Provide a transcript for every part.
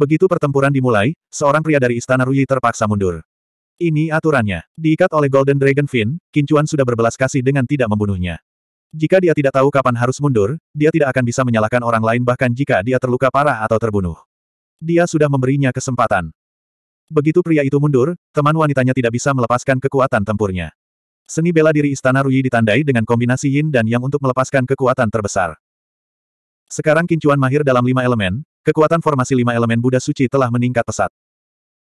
Begitu pertempuran dimulai, seorang pria dari Istana Ruyi terpaksa mundur. Ini aturannya. Diikat oleh Golden Dragon Fin, Kincuan sudah berbelas kasih dengan tidak membunuhnya. Jika dia tidak tahu kapan harus mundur, dia tidak akan bisa menyalahkan orang lain bahkan jika dia terluka parah atau terbunuh. Dia sudah memberinya kesempatan. Begitu pria itu mundur, teman wanitanya tidak bisa melepaskan kekuatan tempurnya. Seni bela diri Istana Ruyi ditandai dengan kombinasi yin dan yang untuk melepaskan kekuatan terbesar. Sekarang Kincuan mahir dalam lima elemen, Kekuatan formasi lima elemen Buddha suci telah meningkat pesat.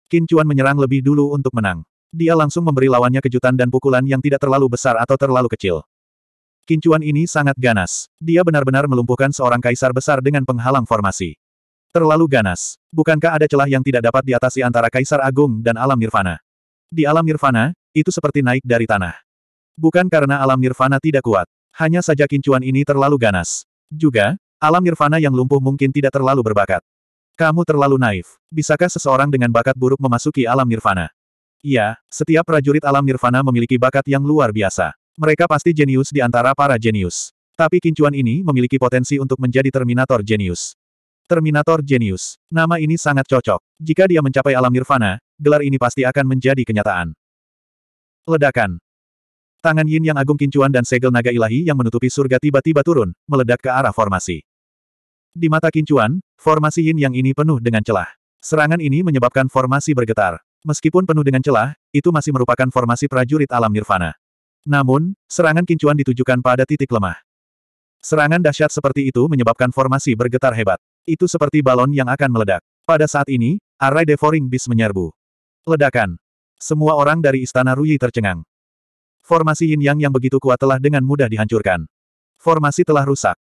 Qin Chuan menyerang lebih dulu untuk menang. Dia langsung memberi lawannya kejutan dan pukulan yang tidak terlalu besar atau terlalu kecil. Qin Chuan ini sangat ganas. Dia benar-benar melumpuhkan seorang kaisar besar dengan penghalang formasi. Terlalu ganas. Bukankah ada celah yang tidak dapat diatasi antara kaisar agung dan alam nirvana? Di alam nirvana, itu seperti naik dari tanah. Bukan karena alam nirvana tidak kuat. Hanya saja Qin Chuan ini terlalu ganas. Juga, Alam nirvana yang lumpuh mungkin tidak terlalu berbakat. Kamu terlalu naif. Bisakah seseorang dengan bakat buruk memasuki alam nirvana? Iya, setiap prajurit alam nirvana memiliki bakat yang luar biasa. Mereka pasti jenius di antara para jenius. Tapi kincuan ini memiliki potensi untuk menjadi Terminator jenius. Terminator jenius. Nama ini sangat cocok. Jika dia mencapai alam nirvana, gelar ini pasti akan menjadi kenyataan. Ledakan. Tangan Yin yang agung kincuan dan segel naga ilahi yang menutupi surga tiba-tiba turun, meledak ke arah formasi. Di mata kincuan, formasi Yin yang ini penuh dengan celah. Serangan ini menyebabkan formasi bergetar. Meskipun penuh dengan celah, itu masih merupakan formasi prajurit alam nirvana. Namun, serangan kincuan ditujukan pada titik lemah. Serangan dahsyat seperti itu menyebabkan formasi bergetar hebat. Itu seperti balon yang akan meledak. Pada saat ini, Array devouring beast menyerbu. Ledakan. Semua orang dari istana Ruyi tercengang. Formasi yin yang yang begitu kuat telah dengan mudah dihancurkan. Formasi telah rusak.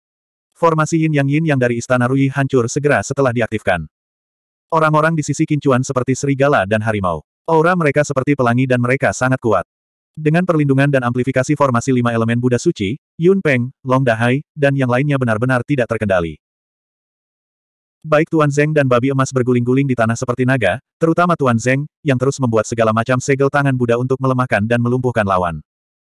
Formasi yin yang yin yang dari istana Rui hancur segera setelah diaktifkan. Orang-orang di sisi kincuan seperti serigala dan harimau. Aura mereka seperti pelangi dan mereka sangat kuat. Dengan perlindungan dan amplifikasi formasi lima elemen Buddha Suci, Yun Peng, Long Dahai, dan yang lainnya benar-benar tidak terkendali. Baik Tuan Zeng dan babi emas berguling-guling di tanah seperti naga, terutama Tuan Zeng, yang terus membuat segala macam segel tangan Buddha untuk melemahkan dan melumpuhkan lawan.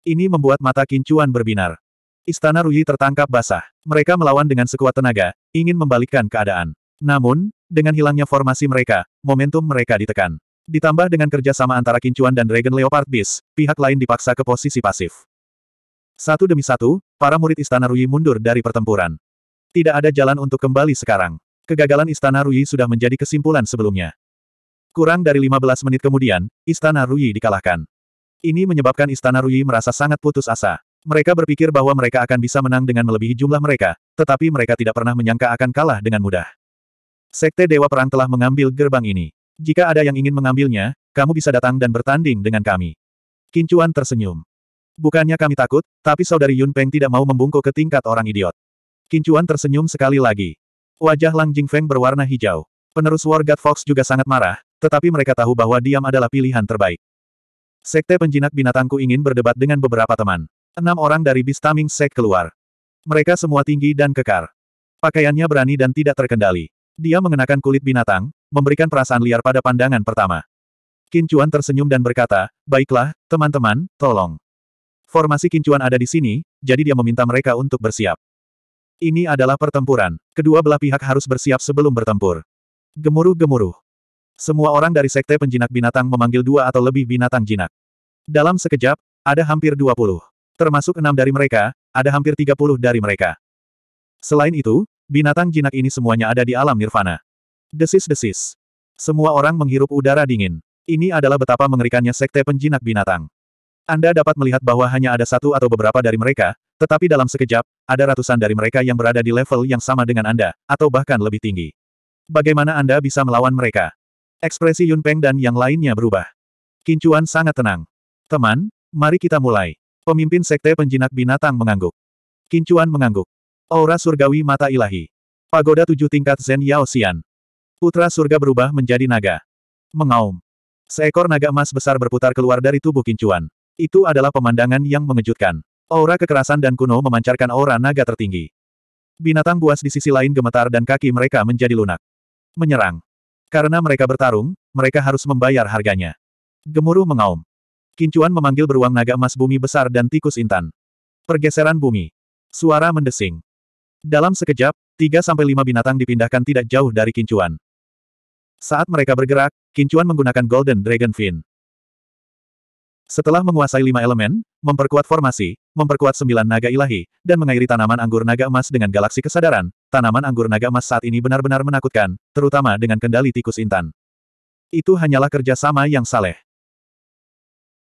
Ini membuat mata Kincuan berbinar. Istana Ruyi tertangkap basah. Mereka melawan dengan sekuat tenaga, ingin membalikkan keadaan. Namun, dengan hilangnya formasi mereka, momentum mereka ditekan. Ditambah dengan kerjasama antara Kincuan dan Dragon Leopard Beast, pihak lain dipaksa ke posisi pasif. Satu demi satu, para murid Istana Ruyi mundur dari pertempuran. Tidak ada jalan untuk kembali sekarang. Kegagalan Istana Ruyi sudah menjadi kesimpulan sebelumnya. Kurang dari 15 menit kemudian, Istana Ruyi dikalahkan. Ini menyebabkan Istana Rui merasa sangat putus asa. Mereka berpikir bahwa mereka akan bisa menang dengan melebihi jumlah mereka, tetapi mereka tidak pernah menyangka akan kalah dengan mudah. Sekte Dewa Perang telah mengambil gerbang ini. Jika ada yang ingin mengambilnya, kamu bisa datang dan bertanding dengan kami. Kincuan tersenyum. Bukannya kami takut, tapi saudari Yun Peng tidak mau membungkuk ke tingkat orang idiot. Kincuan tersenyum sekali lagi. Wajah Lang Jing Feng berwarna hijau. Penerus War God Fox juga sangat marah, tetapi mereka tahu bahwa diam adalah pilihan terbaik. Sekte penjinak binatangku ingin berdebat dengan beberapa teman. Enam orang dari Bistaming Sek keluar. Mereka semua tinggi dan kekar. Pakaiannya berani dan tidak terkendali. Dia mengenakan kulit binatang, memberikan perasaan liar pada pandangan pertama. Kincuan tersenyum dan berkata, Baiklah, teman-teman, tolong. Formasi Kincuan ada di sini, jadi dia meminta mereka untuk bersiap. Ini adalah pertempuran. Kedua belah pihak harus bersiap sebelum bertempur. Gemuruh-gemuruh. Semua orang dari sekte penjinak binatang memanggil dua atau lebih binatang jinak. Dalam sekejap, ada hampir 20. Termasuk enam dari mereka, ada hampir 30 dari mereka. Selain itu, binatang jinak ini semuanya ada di alam nirvana. Desis-desis. Semua orang menghirup udara dingin. Ini adalah betapa mengerikannya sekte penjinak binatang. Anda dapat melihat bahwa hanya ada satu atau beberapa dari mereka, tetapi dalam sekejap, ada ratusan dari mereka yang berada di level yang sama dengan Anda, atau bahkan lebih tinggi. Bagaimana Anda bisa melawan mereka? Ekspresi Yun Peng dan yang lainnya berubah. Kincuan sangat tenang. Teman, mari kita mulai. Pemimpin sekte penjinak binatang mengangguk. Kincuan mengangguk. Aura surgawi mata ilahi. Pagoda tujuh tingkat Zen Yao Xian. Putra surga berubah menjadi naga. Mengaum. Seekor naga emas besar berputar keluar dari tubuh Kincuan. Itu adalah pemandangan yang mengejutkan. Aura kekerasan dan kuno memancarkan aura naga tertinggi. Binatang buas di sisi lain gemetar dan kaki mereka menjadi lunak. Menyerang. Karena mereka bertarung, mereka harus membayar harganya. Gemuruh mengaum. Kincuan memanggil beruang naga emas bumi besar dan tikus intan. Pergeseran bumi. Suara mendesing. Dalam sekejap, 3-5 binatang dipindahkan tidak jauh dari Kincuan. Saat mereka bergerak, Kincuan menggunakan Golden Dragon Fin. Setelah menguasai lima elemen, memperkuat formasi, memperkuat sembilan naga ilahi, dan mengairi tanaman anggur naga emas dengan galaksi kesadaran, tanaman anggur naga emas saat ini benar-benar menakutkan, terutama dengan kendali tikus intan. Itu hanyalah kerjasama yang saleh.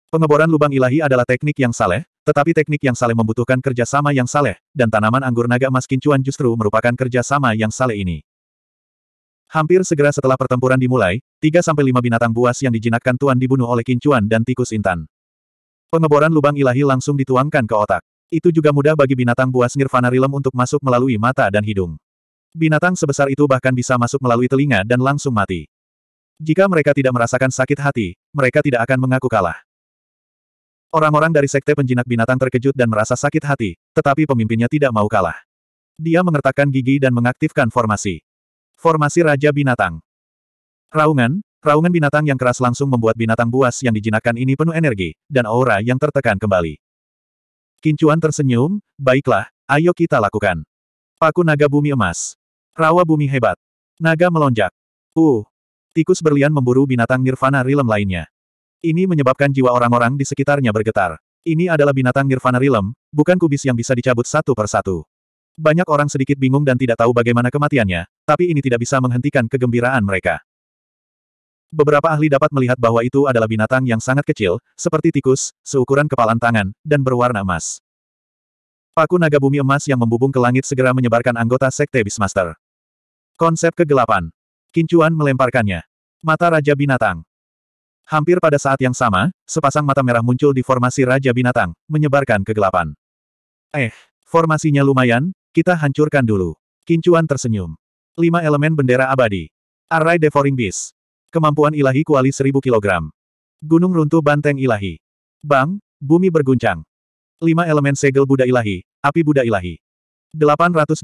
Pengeboran lubang ilahi adalah teknik yang saleh, tetapi teknik yang saleh membutuhkan kerjasama yang saleh, dan tanaman anggur naga emas kincuan justru merupakan kerjasama yang saleh ini. Hampir segera setelah pertempuran dimulai, 3-5 binatang buas yang dijinakkan Tuan dibunuh oleh kincuan dan tikus intan. Pengeboran lubang ilahi langsung dituangkan ke otak. Itu juga mudah bagi binatang buas Nirvana Rilem untuk masuk melalui mata dan hidung. Binatang sebesar itu bahkan bisa masuk melalui telinga dan langsung mati. Jika mereka tidak merasakan sakit hati, mereka tidak akan mengaku kalah. Orang-orang dari sekte penjinak binatang terkejut dan merasa sakit hati, tetapi pemimpinnya tidak mau kalah. Dia mengertakkan gigi dan mengaktifkan formasi. Formasi Raja Binatang Raungan, raungan binatang yang keras langsung membuat binatang buas yang dijinakkan ini penuh energi, dan aura yang tertekan kembali. Kincuan tersenyum, baiklah, ayo kita lakukan. Paku naga bumi emas. Rawa bumi hebat. Naga melonjak. Uh. Tikus berlian memburu binatang nirvana rilem lainnya. Ini menyebabkan jiwa orang-orang di sekitarnya bergetar. Ini adalah binatang nirvana rilem, bukan kubis yang bisa dicabut satu persatu. Banyak orang sedikit bingung dan tidak tahu bagaimana kematiannya, tapi ini tidak bisa menghentikan kegembiraan mereka. Beberapa ahli dapat melihat bahwa itu adalah binatang yang sangat kecil, seperti tikus, seukuran kepalan tangan, dan berwarna emas. Paku naga bumi emas yang membubung ke langit segera menyebarkan anggota Sekte Bismaster. Konsep kegelapan. Kincuan melemparkannya. Mata Raja Binatang. Hampir pada saat yang sama, sepasang mata merah muncul di formasi Raja Binatang, menyebarkan kegelapan. Eh, formasinya lumayan, kita hancurkan dulu. Kincuan tersenyum. Lima elemen bendera abadi. Array Devouring Beast. Kemampuan ilahi kuali seribu kilogram. Gunung runtuh banteng ilahi. Bang, bumi berguncang. Lima elemen segel Buddha ilahi, api Buddha ilahi. 802.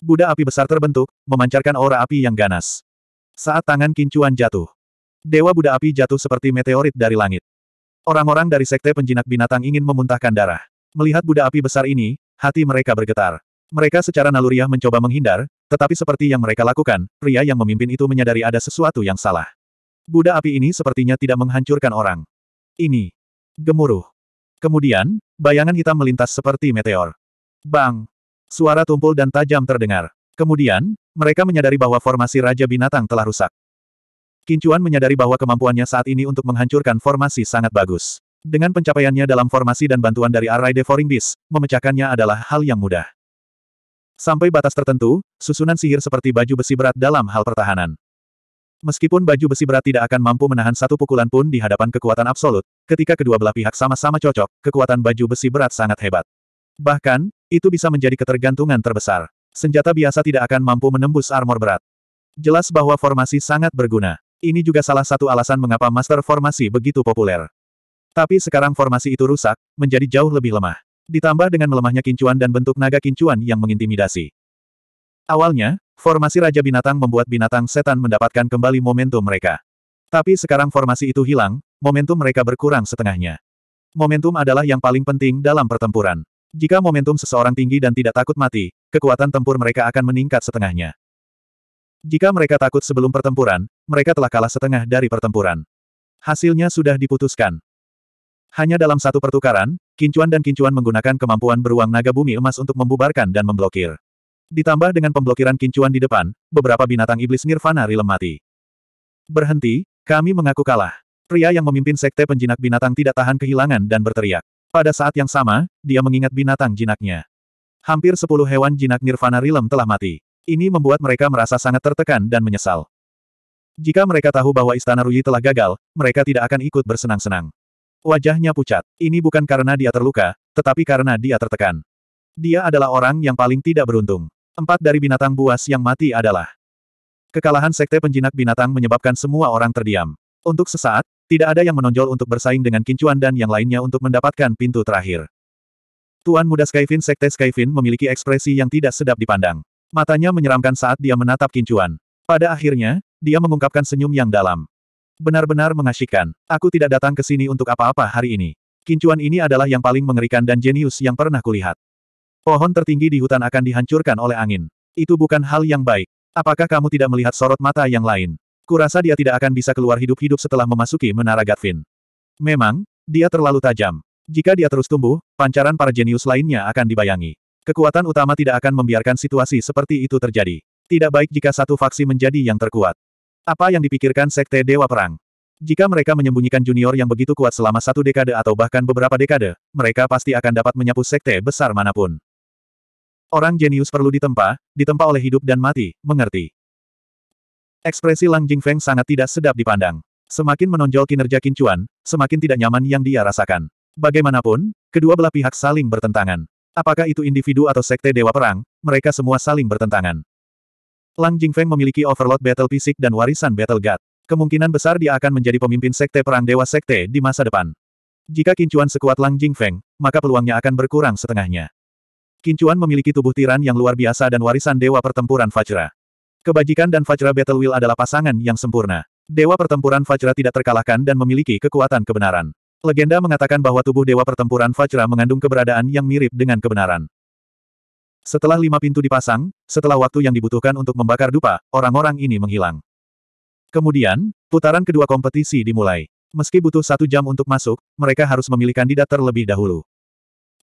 Buddha api besar terbentuk, memancarkan aura api yang ganas. Saat tangan kincuan jatuh. Dewa Buddha api jatuh seperti meteorit dari langit. Orang-orang dari sekte penjinak binatang ingin memuntahkan darah. Melihat Buddha api besar ini, hati mereka bergetar. Mereka secara naluriah mencoba menghindar, tetapi seperti yang mereka lakukan, pria yang memimpin itu menyadari ada sesuatu yang salah. Buddha api ini sepertinya tidak menghancurkan orang. Ini. Gemuruh. Kemudian, bayangan hitam melintas seperti meteor. Bang! Suara tumpul dan tajam terdengar. Kemudian, mereka menyadari bahwa formasi Raja Binatang telah rusak. Kincuan menyadari bahwa kemampuannya saat ini untuk menghancurkan formasi sangat bagus. Dengan pencapaiannya dalam formasi dan bantuan dari Array Devouring Beast, memecahkannya adalah hal yang mudah. Sampai batas tertentu, susunan sihir seperti baju besi berat dalam hal pertahanan. Meskipun baju besi berat tidak akan mampu menahan satu pukulan pun di hadapan kekuatan absolut, ketika kedua belah pihak sama-sama cocok, kekuatan baju besi berat sangat hebat. Bahkan, itu bisa menjadi ketergantungan terbesar. Senjata biasa tidak akan mampu menembus armor berat. Jelas bahwa formasi sangat berguna. Ini juga salah satu alasan mengapa master formasi begitu populer. Tapi sekarang formasi itu rusak, menjadi jauh lebih lemah ditambah dengan melemahnya kincuan dan bentuk naga kincuan yang mengintimidasi. Awalnya, formasi Raja Binatang membuat binatang setan mendapatkan kembali momentum mereka. Tapi sekarang formasi itu hilang, momentum mereka berkurang setengahnya. Momentum adalah yang paling penting dalam pertempuran. Jika momentum seseorang tinggi dan tidak takut mati, kekuatan tempur mereka akan meningkat setengahnya. Jika mereka takut sebelum pertempuran, mereka telah kalah setengah dari pertempuran. Hasilnya sudah diputuskan. Hanya dalam satu pertukaran, Kincuan dan Kincuan menggunakan kemampuan beruang naga bumi emas untuk membubarkan dan memblokir. Ditambah dengan pemblokiran Kincuan di depan, beberapa binatang iblis Nirvana Rilem mati. Berhenti, kami mengaku kalah. Pria yang memimpin sekte penjinak binatang tidak tahan kehilangan dan berteriak. Pada saat yang sama, dia mengingat binatang jinaknya. Hampir sepuluh hewan jinak Nirvana Rilem telah mati. Ini membuat mereka merasa sangat tertekan dan menyesal. Jika mereka tahu bahwa Istana Ruyi telah gagal, mereka tidak akan ikut bersenang-senang. Wajahnya pucat. Ini bukan karena dia terluka, tetapi karena dia tertekan. Dia adalah orang yang paling tidak beruntung. Empat dari binatang buas yang mati adalah Kekalahan Sekte Penjinak Binatang menyebabkan semua orang terdiam. Untuk sesaat, tidak ada yang menonjol untuk bersaing dengan Kincuan dan yang lainnya untuk mendapatkan pintu terakhir. Tuan muda Skyfin Sekte Skyfin memiliki ekspresi yang tidak sedap dipandang. Matanya menyeramkan saat dia menatap Kincuan. Pada akhirnya, dia mengungkapkan senyum yang dalam. Benar-benar mengasyikan. Aku tidak datang ke sini untuk apa-apa hari ini. Kincuan ini adalah yang paling mengerikan dan jenius yang pernah kulihat. Pohon tertinggi di hutan akan dihancurkan oleh angin. Itu bukan hal yang baik. Apakah kamu tidak melihat sorot mata yang lain? Kurasa dia tidak akan bisa keluar hidup-hidup setelah memasuki menara Gatvin. Memang, dia terlalu tajam. Jika dia terus tumbuh, pancaran para jenius lainnya akan dibayangi. Kekuatan utama tidak akan membiarkan situasi seperti itu terjadi. Tidak baik jika satu faksi menjadi yang terkuat. Apa yang dipikirkan Sekte Dewa Perang? Jika mereka menyembunyikan junior yang begitu kuat selama satu dekade atau bahkan beberapa dekade, mereka pasti akan dapat menyapu sekte besar manapun. Orang jenius perlu ditempa, ditempa oleh hidup dan mati, mengerti. Ekspresi Lang Jingfeng sangat tidak sedap dipandang. Semakin menonjol kinerja Kincuan, semakin tidak nyaman yang dia rasakan. Bagaimanapun, kedua belah pihak saling bertentangan. Apakah itu individu atau sekte dewa perang, mereka semua saling bertentangan. Lang Jingfeng memiliki overload battle fisik dan warisan battle guard. Kemungkinan besar dia akan menjadi pemimpin sekte perang dewa sekte di masa depan. Jika kincuan sekuat Lang Jingfeng, maka peluangnya akan berkurang setengahnya. Kincuan memiliki tubuh tiran yang luar biasa dan warisan dewa pertempuran Fajra. Kebajikan dan Fajra Battle will adalah pasangan yang sempurna. Dewa pertempuran Fajra tidak terkalahkan dan memiliki kekuatan kebenaran. Legenda mengatakan bahwa tubuh Dewa Pertempuran Fajra mengandung keberadaan yang mirip dengan kebenaran. Setelah lima pintu dipasang, setelah waktu yang dibutuhkan untuk membakar dupa, orang-orang ini menghilang. Kemudian, putaran kedua kompetisi dimulai. Meski butuh satu jam untuk masuk, mereka harus memilih kandidat terlebih dahulu.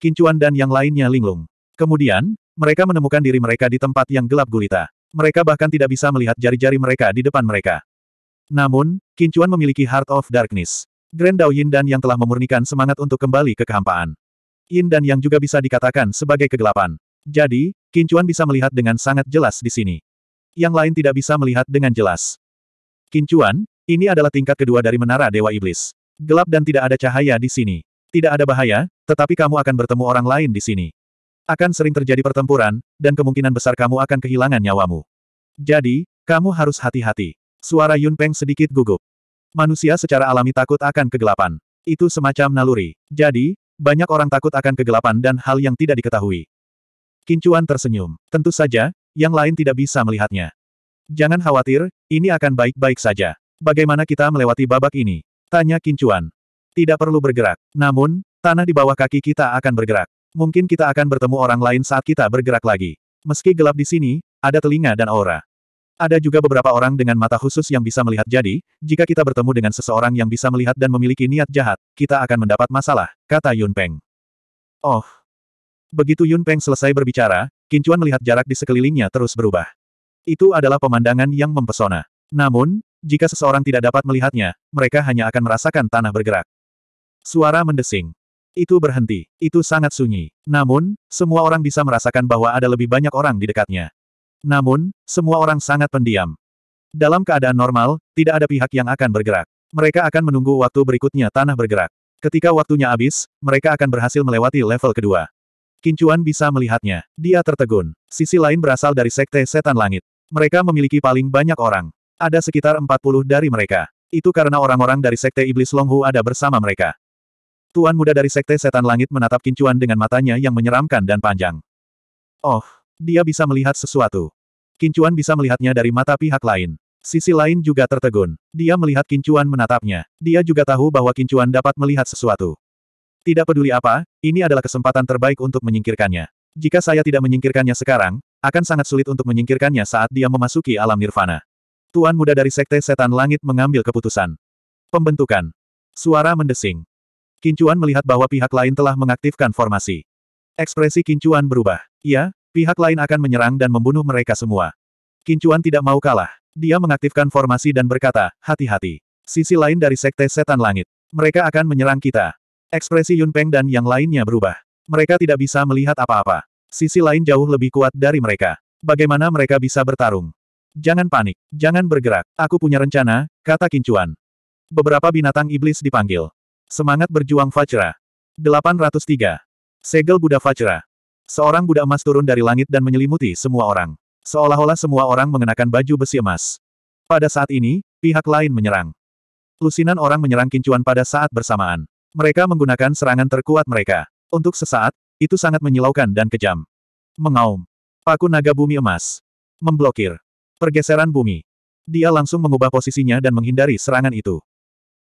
Kincuan dan yang lainnya linglung. Kemudian, mereka menemukan diri mereka di tempat yang gelap gulita. Mereka bahkan tidak bisa melihat jari-jari mereka di depan mereka. Namun, Kincuan memiliki Heart of Darkness. Grand Dao Yin dan yang telah memurnikan semangat untuk kembali ke kehampaan. Yin dan yang juga bisa dikatakan sebagai kegelapan. Jadi, Kincuan bisa melihat dengan sangat jelas di sini. Yang lain tidak bisa melihat dengan jelas. Kincuan, ini adalah tingkat kedua dari Menara Dewa Iblis. Gelap dan tidak ada cahaya di sini. Tidak ada bahaya, tetapi kamu akan bertemu orang lain di sini. Akan sering terjadi pertempuran, dan kemungkinan besar kamu akan kehilangan nyawamu. Jadi, kamu harus hati-hati. Suara Yun Peng sedikit gugup. Manusia secara alami takut akan kegelapan. Itu semacam naluri. Jadi, banyak orang takut akan kegelapan dan hal yang tidak diketahui. Kincuan tersenyum. Tentu saja, yang lain tidak bisa melihatnya. Jangan khawatir, ini akan baik-baik saja. Bagaimana kita melewati babak ini? Tanya Kincuan. Tidak perlu bergerak. Namun, tanah di bawah kaki kita akan bergerak. Mungkin kita akan bertemu orang lain saat kita bergerak lagi. Meski gelap di sini, ada telinga dan aura. Ada juga beberapa orang dengan mata khusus yang bisa melihat jadi, jika kita bertemu dengan seseorang yang bisa melihat dan memiliki niat jahat, kita akan mendapat masalah, kata Yun Peng. Oh, Begitu Yun Peng selesai berbicara, Kincuan melihat jarak di sekelilingnya terus berubah. Itu adalah pemandangan yang mempesona. Namun, jika seseorang tidak dapat melihatnya, mereka hanya akan merasakan tanah bergerak. Suara mendesing. Itu berhenti. Itu sangat sunyi. Namun, semua orang bisa merasakan bahwa ada lebih banyak orang di dekatnya. Namun, semua orang sangat pendiam. Dalam keadaan normal, tidak ada pihak yang akan bergerak. Mereka akan menunggu waktu berikutnya tanah bergerak. Ketika waktunya habis, mereka akan berhasil melewati level kedua. Kincuan bisa melihatnya. Dia tertegun. Sisi lain berasal dari sekte setan langit. Mereka memiliki paling banyak orang. Ada sekitar 40 dari mereka. Itu karena orang-orang dari sekte iblis Longhu ada bersama mereka. Tuan muda dari sekte setan langit menatap Kincuan dengan matanya yang menyeramkan dan panjang. Oh, dia bisa melihat sesuatu. Kincuan bisa melihatnya dari mata pihak lain. Sisi lain juga tertegun. Dia melihat Kincuan menatapnya. Dia juga tahu bahwa Kincuan dapat melihat sesuatu. Tidak peduli apa, ini adalah kesempatan terbaik untuk menyingkirkannya. Jika saya tidak menyingkirkannya sekarang, akan sangat sulit untuk menyingkirkannya saat dia memasuki alam nirvana. Tuan muda dari Sekte Setan Langit mengambil keputusan. Pembentukan. Suara mendesing. Kincuan melihat bahwa pihak lain telah mengaktifkan formasi. Ekspresi Kincuan berubah. Ya, pihak lain akan menyerang dan membunuh mereka semua. Kincuan tidak mau kalah. Dia mengaktifkan formasi dan berkata, hati-hati. Sisi lain dari Sekte Setan Langit. Mereka akan menyerang kita. Ekspresi Yun Peng dan yang lainnya berubah. Mereka tidak bisa melihat apa-apa. Sisi lain jauh lebih kuat dari mereka. Bagaimana mereka bisa bertarung? Jangan panik, jangan bergerak, aku punya rencana, kata Kincuan. Beberapa binatang iblis dipanggil. Semangat berjuang Fajra. 803. Segel Buddha Fajra. Seorang Buddha emas turun dari langit dan menyelimuti semua orang. Seolah-olah semua orang mengenakan baju besi emas. Pada saat ini, pihak lain menyerang. Lusinan orang menyerang Kincuan pada saat bersamaan. Mereka menggunakan serangan terkuat mereka. Untuk sesaat, itu sangat menyilaukan dan kejam. Mengaum. Paku naga bumi emas. Memblokir. Pergeseran bumi. Dia langsung mengubah posisinya dan menghindari serangan itu.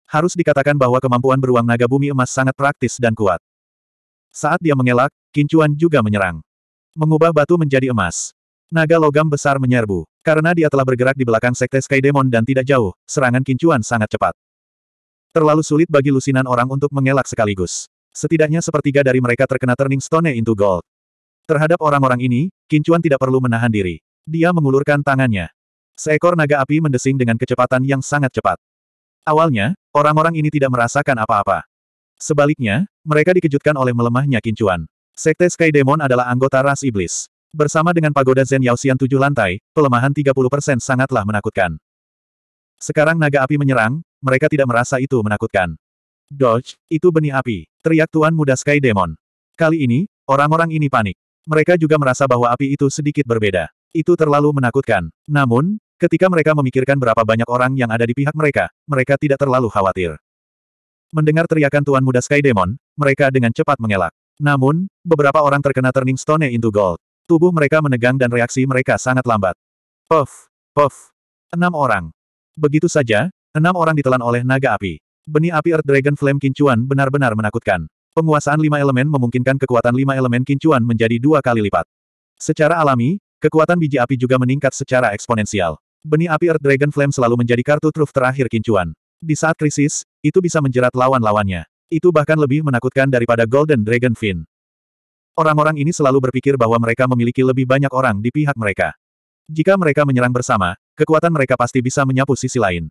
Harus dikatakan bahwa kemampuan beruang naga bumi emas sangat praktis dan kuat. Saat dia mengelak, Kincuan juga menyerang. Mengubah batu menjadi emas. Naga logam besar menyerbu. Karena dia telah bergerak di belakang Sekte Sky Demon dan tidak jauh, serangan Kincuan sangat cepat. Terlalu sulit bagi lusinan orang untuk mengelak sekaligus. Setidaknya sepertiga dari mereka terkena turning stone into gold. Terhadap orang-orang ini, Kincuan tidak perlu menahan diri. Dia mengulurkan tangannya. Seekor naga api mendesing dengan kecepatan yang sangat cepat. Awalnya, orang-orang ini tidak merasakan apa-apa. Sebaliknya, mereka dikejutkan oleh melemahnya Kincuan. Sekte Sky Demon adalah anggota ras iblis. Bersama dengan pagoda Zen Yao Xian tujuh lantai, pelemahan 30% sangatlah menakutkan. Sekarang naga api menyerang, mereka tidak merasa itu menakutkan. Dodge, itu benih api, teriak Tuan Muda Sky Demon. Kali ini, orang-orang ini panik. Mereka juga merasa bahwa api itu sedikit berbeda. Itu terlalu menakutkan. Namun, ketika mereka memikirkan berapa banyak orang yang ada di pihak mereka, mereka tidak terlalu khawatir. Mendengar teriakan Tuan Muda Sky Demon, mereka dengan cepat mengelak. Namun, beberapa orang terkena turning stone into gold. Tubuh mereka menegang dan reaksi mereka sangat lambat. Puff, puff. Enam orang. Begitu saja, Enam orang ditelan oleh naga api. Benih api Earth Dragon Flame Kincuan benar-benar menakutkan. Penguasaan lima elemen memungkinkan kekuatan lima elemen Kincuan menjadi dua kali lipat. Secara alami, kekuatan biji api juga meningkat secara eksponensial. Benih api Earth Dragon Flame selalu menjadi kartu truf terakhir Kincuan. Di saat krisis, itu bisa menjerat lawan-lawannya. Itu bahkan lebih menakutkan daripada Golden Dragon Fin. Orang-orang ini selalu berpikir bahwa mereka memiliki lebih banyak orang di pihak mereka. Jika mereka menyerang bersama, kekuatan mereka pasti bisa menyapu sisi lain.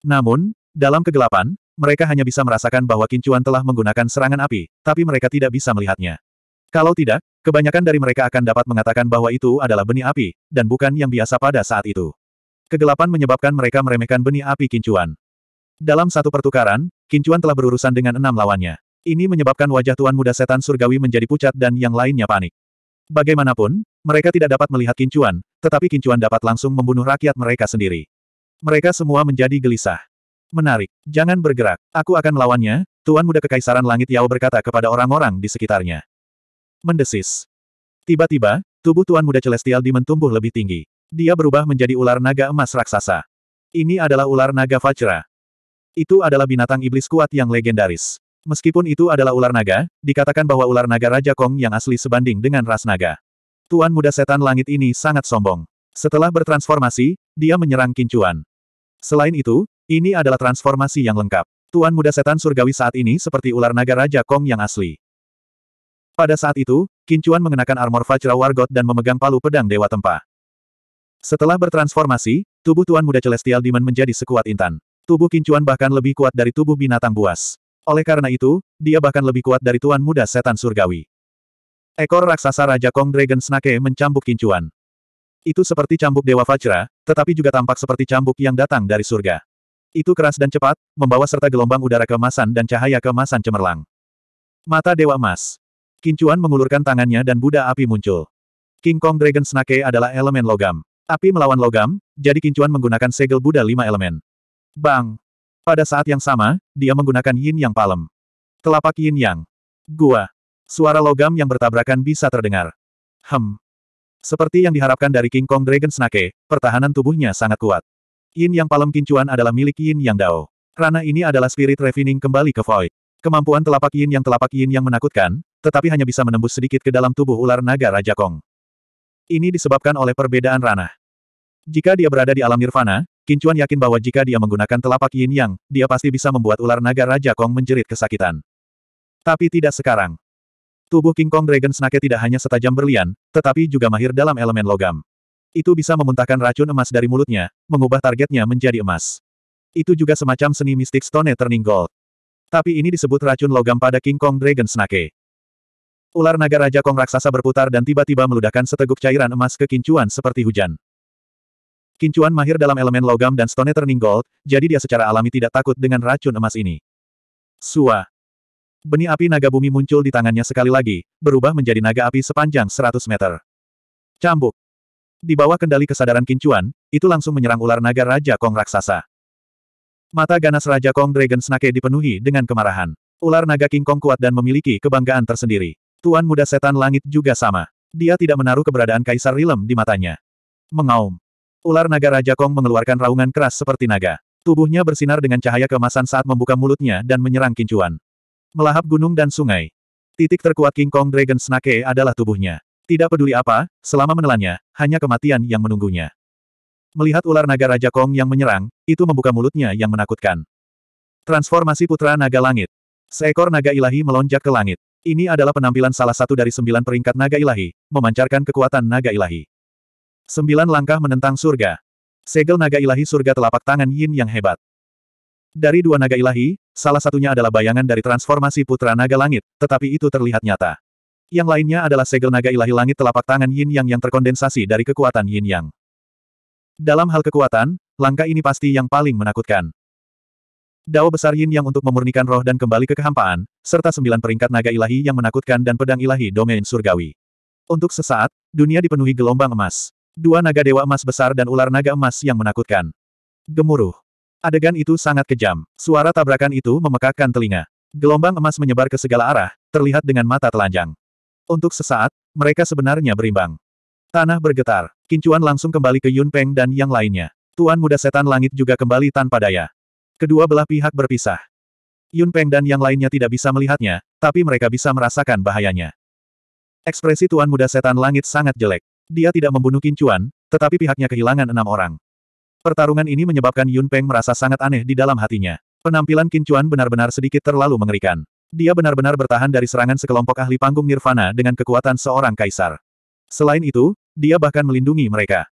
Namun, dalam kegelapan, mereka hanya bisa merasakan bahwa Kincuan telah menggunakan serangan api, tapi mereka tidak bisa melihatnya. Kalau tidak, kebanyakan dari mereka akan dapat mengatakan bahwa itu adalah benih api, dan bukan yang biasa pada saat itu. Kegelapan menyebabkan mereka meremehkan benih api Kincuan. Dalam satu pertukaran, Kincuan telah berurusan dengan enam lawannya. Ini menyebabkan wajah Tuan Muda Setan Surgawi menjadi pucat dan yang lainnya panik. Bagaimanapun, mereka tidak dapat melihat Kincuan, tetapi Kincuan dapat langsung membunuh rakyat mereka sendiri. Mereka semua menjadi gelisah. Menarik. Jangan bergerak. Aku akan melawannya, Tuan Muda Kekaisaran Langit Yao berkata kepada orang-orang di sekitarnya. Mendesis. Tiba-tiba, tubuh Tuan Muda Celestial Demon lebih tinggi. Dia berubah menjadi ular naga emas raksasa. Ini adalah ular naga Vajra. Itu adalah binatang iblis kuat yang legendaris. Meskipun itu adalah ular naga, dikatakan bahwa ular naga Raja Kong yang asli sebanding dengan ras naga. Tuan Muda Setan Langit ini sangat sombong. Setelah bertransformasi, dia menyerang Kincuan. Selain itu, ini adalah transformasi yang lengkap. Tuan muda setan surgawi saat ini seperti ular naga Raja Kong yang asli. Pada saat itu, Kincuan mengenakan armor Vajra Wargot dan memegang palu pedang Dewa Tempa. Setelah bertransformasi, tubuh Tuan Muda Celestial Demon menjadi sekuat intan. Tubuh Kincuan bahkan lebih kuat dari tubuh binatang buas. Oleh karena itu, dia bahkan lebih kuat dari Tuan Muda Setan Surgawi. Ekor raksasa Raja Kong Dragon Snake mencambuk Kincuan. Itu seperti cambuk Dewa Vajra, tetapi juga tampak seperti cambuk yang datang dari surga. Itu keras dan cepat, membawa serta gelombang udara kemasan dan cahaya kemasan cemerlang. Mata Dewa Emas. Kincuan mengulurkan tangannya dan Buddha api muncul. King Kong Dragon Snake adalah elemen logam. Api melawan logam, jadi Kincuan menggunakan segel Buddha lima elemen. Bang! Pada saat yang sama, dia menggunakan yin yang palem. Telapak yin yang. Gua. Suara logam yang bertabrakan bisa terdengar. Hem. Seperti yang diharapkan dari King Kong Dragon Snake, pertahanan tubuhnya sangat kuat. Yin yang palem kincuan adalah milik Yin yang Dao. Rana ini adalah spirit refining kembali ke Void. Kemampuan telapak Yin yang telapak Yin yang menakutkan, tetapi hanya bisa menembus sedikit ke dalam tubuh ular naga Raja Kong. Ini disebabkan oleh perbedaan rana. Jika dia berada di alam nirvana, Kincuan yakin bahwa jika dia menggunakan telapak yin yang, dia pasti bisa membuat ular naga Raja Kong menjerit kesakitan. Tapi tidak sekarang. Tubuh King Kong Dragon Snake tidak hanya setajam berlian, tetapi juga mahir dalam elemen logam. Itu bisa memuntahkan racun emas dari mulutnya, mengubah targetnya menjadi emas. Itu juga semacam seni mistik Stone Turning Gold. Tapi ini disebut racun logam pada King Kong Dragon Snake. Ular naga Raja Kong raksasa berputar dan tiba-tiba meludahkan seteguk cairan emas ke kincuan seperti hujan. Kincuan mahir dalam elemen logam dan Stone Turning Gold, jadi dia secara alami tidak takut dengan racun emas ini. Suah. Benih api naga bumi muncul di tangannya sekali lagi, berubah menjadi naga api sepanjang 100 meter. Cambuk. Di bawah kendali kesadaran Kincuan, itu langsung menyerang ular naga Raja Kong Raksasa. Mata ganas Raja Kong Dragon Snake dipenuhi dengan kemarahan. Ular naga King Kong kuat dan memiliki kebanggaan tersendiri. Tuan muda setan langit juga sama. Dia tidak menaruh keberadaan Kaisar Rilem di matanya. Mengaum. Ular naga Raja Kong mengeluarkan raungan keras seperti naga. Tubuhnya bersinar dengan cahaya kemasan saat membuka mulutnya dan menyerang kincuan. Melahap gunung dan sungai. Titik terkuat King Kong Dragon Snake adalah tubuhnya. Tidak peduli apa, selama menelannya, hanya kematian yang menunggunya. Melihat ular naga Raja Kong yang menyerang, itu membuka mulutnya yang menakutkan. Transformasi Putra Naga Langit. Seekor naga ilahi melonjak ke langit. Ini adalah penampilan salah satu dari sembilan peringkat naga ilahi, memancarkan kekuatan naga ilahi. Sembilan langkah menentang surga. Segel naga ilahi surga telapak tangan yin yang hebat. Dari dua naga ilahi, salah satunya adalah bayangan dari transformasi putra naga langit, tetapi itu terlihat nyata. Yang lainnya adalah segel naga ilahi langit telapak tangan yin yang yang terkondensasi dari kekuatan yin yang. Dalam hal kekuatan, langkah ini pasti yang paling menakutkan. Dao besar yin yang untuk memurnikan roh dan kembali ke kehampaan, serta sembilan peringkat naga ilahi yang menakutkan dan pedang ilahi domain surgawi. Untuk sesaat, dunia dipenuhi gelombang emas. Dua naga dewa emas besar dan ular naga emas yang menakutkan. Gemuruh. Adegan itu sangat kejam. Suara tabrakan itu memekakkan telinga. Gelombang emas menyebar ke segala arah, terlihat dengan mata telanjang. Untuk sesaat, mereka sebenarnya berimbang. Tanah bergetar. Kincuan langsung kembali ke Yun Peng dan yang lainnya. Tuan muda setan langit juga kembali tanpa daya. Kedua belah pihak berpisah. Yun Peng dan yang lainnya tidak bisa melihatnya, tapi mereka bisa merasakan bahayanya. Ekspresi tuan muda setan langit sangat jelek. Dia tidak membunuh Kincuan, tetapi pihaknya kehilangan enam orang. Pertarungan ini menyebabkan Yun Peng merasa sangat aneh di dalam hatinya. Penampilan Qin Chuan benar-benar sedikit terlalu mengerikan. Dia benar-benar bertahan dari serangan sekelompok ahli panggung Nirvana dengan kekuatan seorang kaisar. Selain itu, dia bahkan melindungi mereka.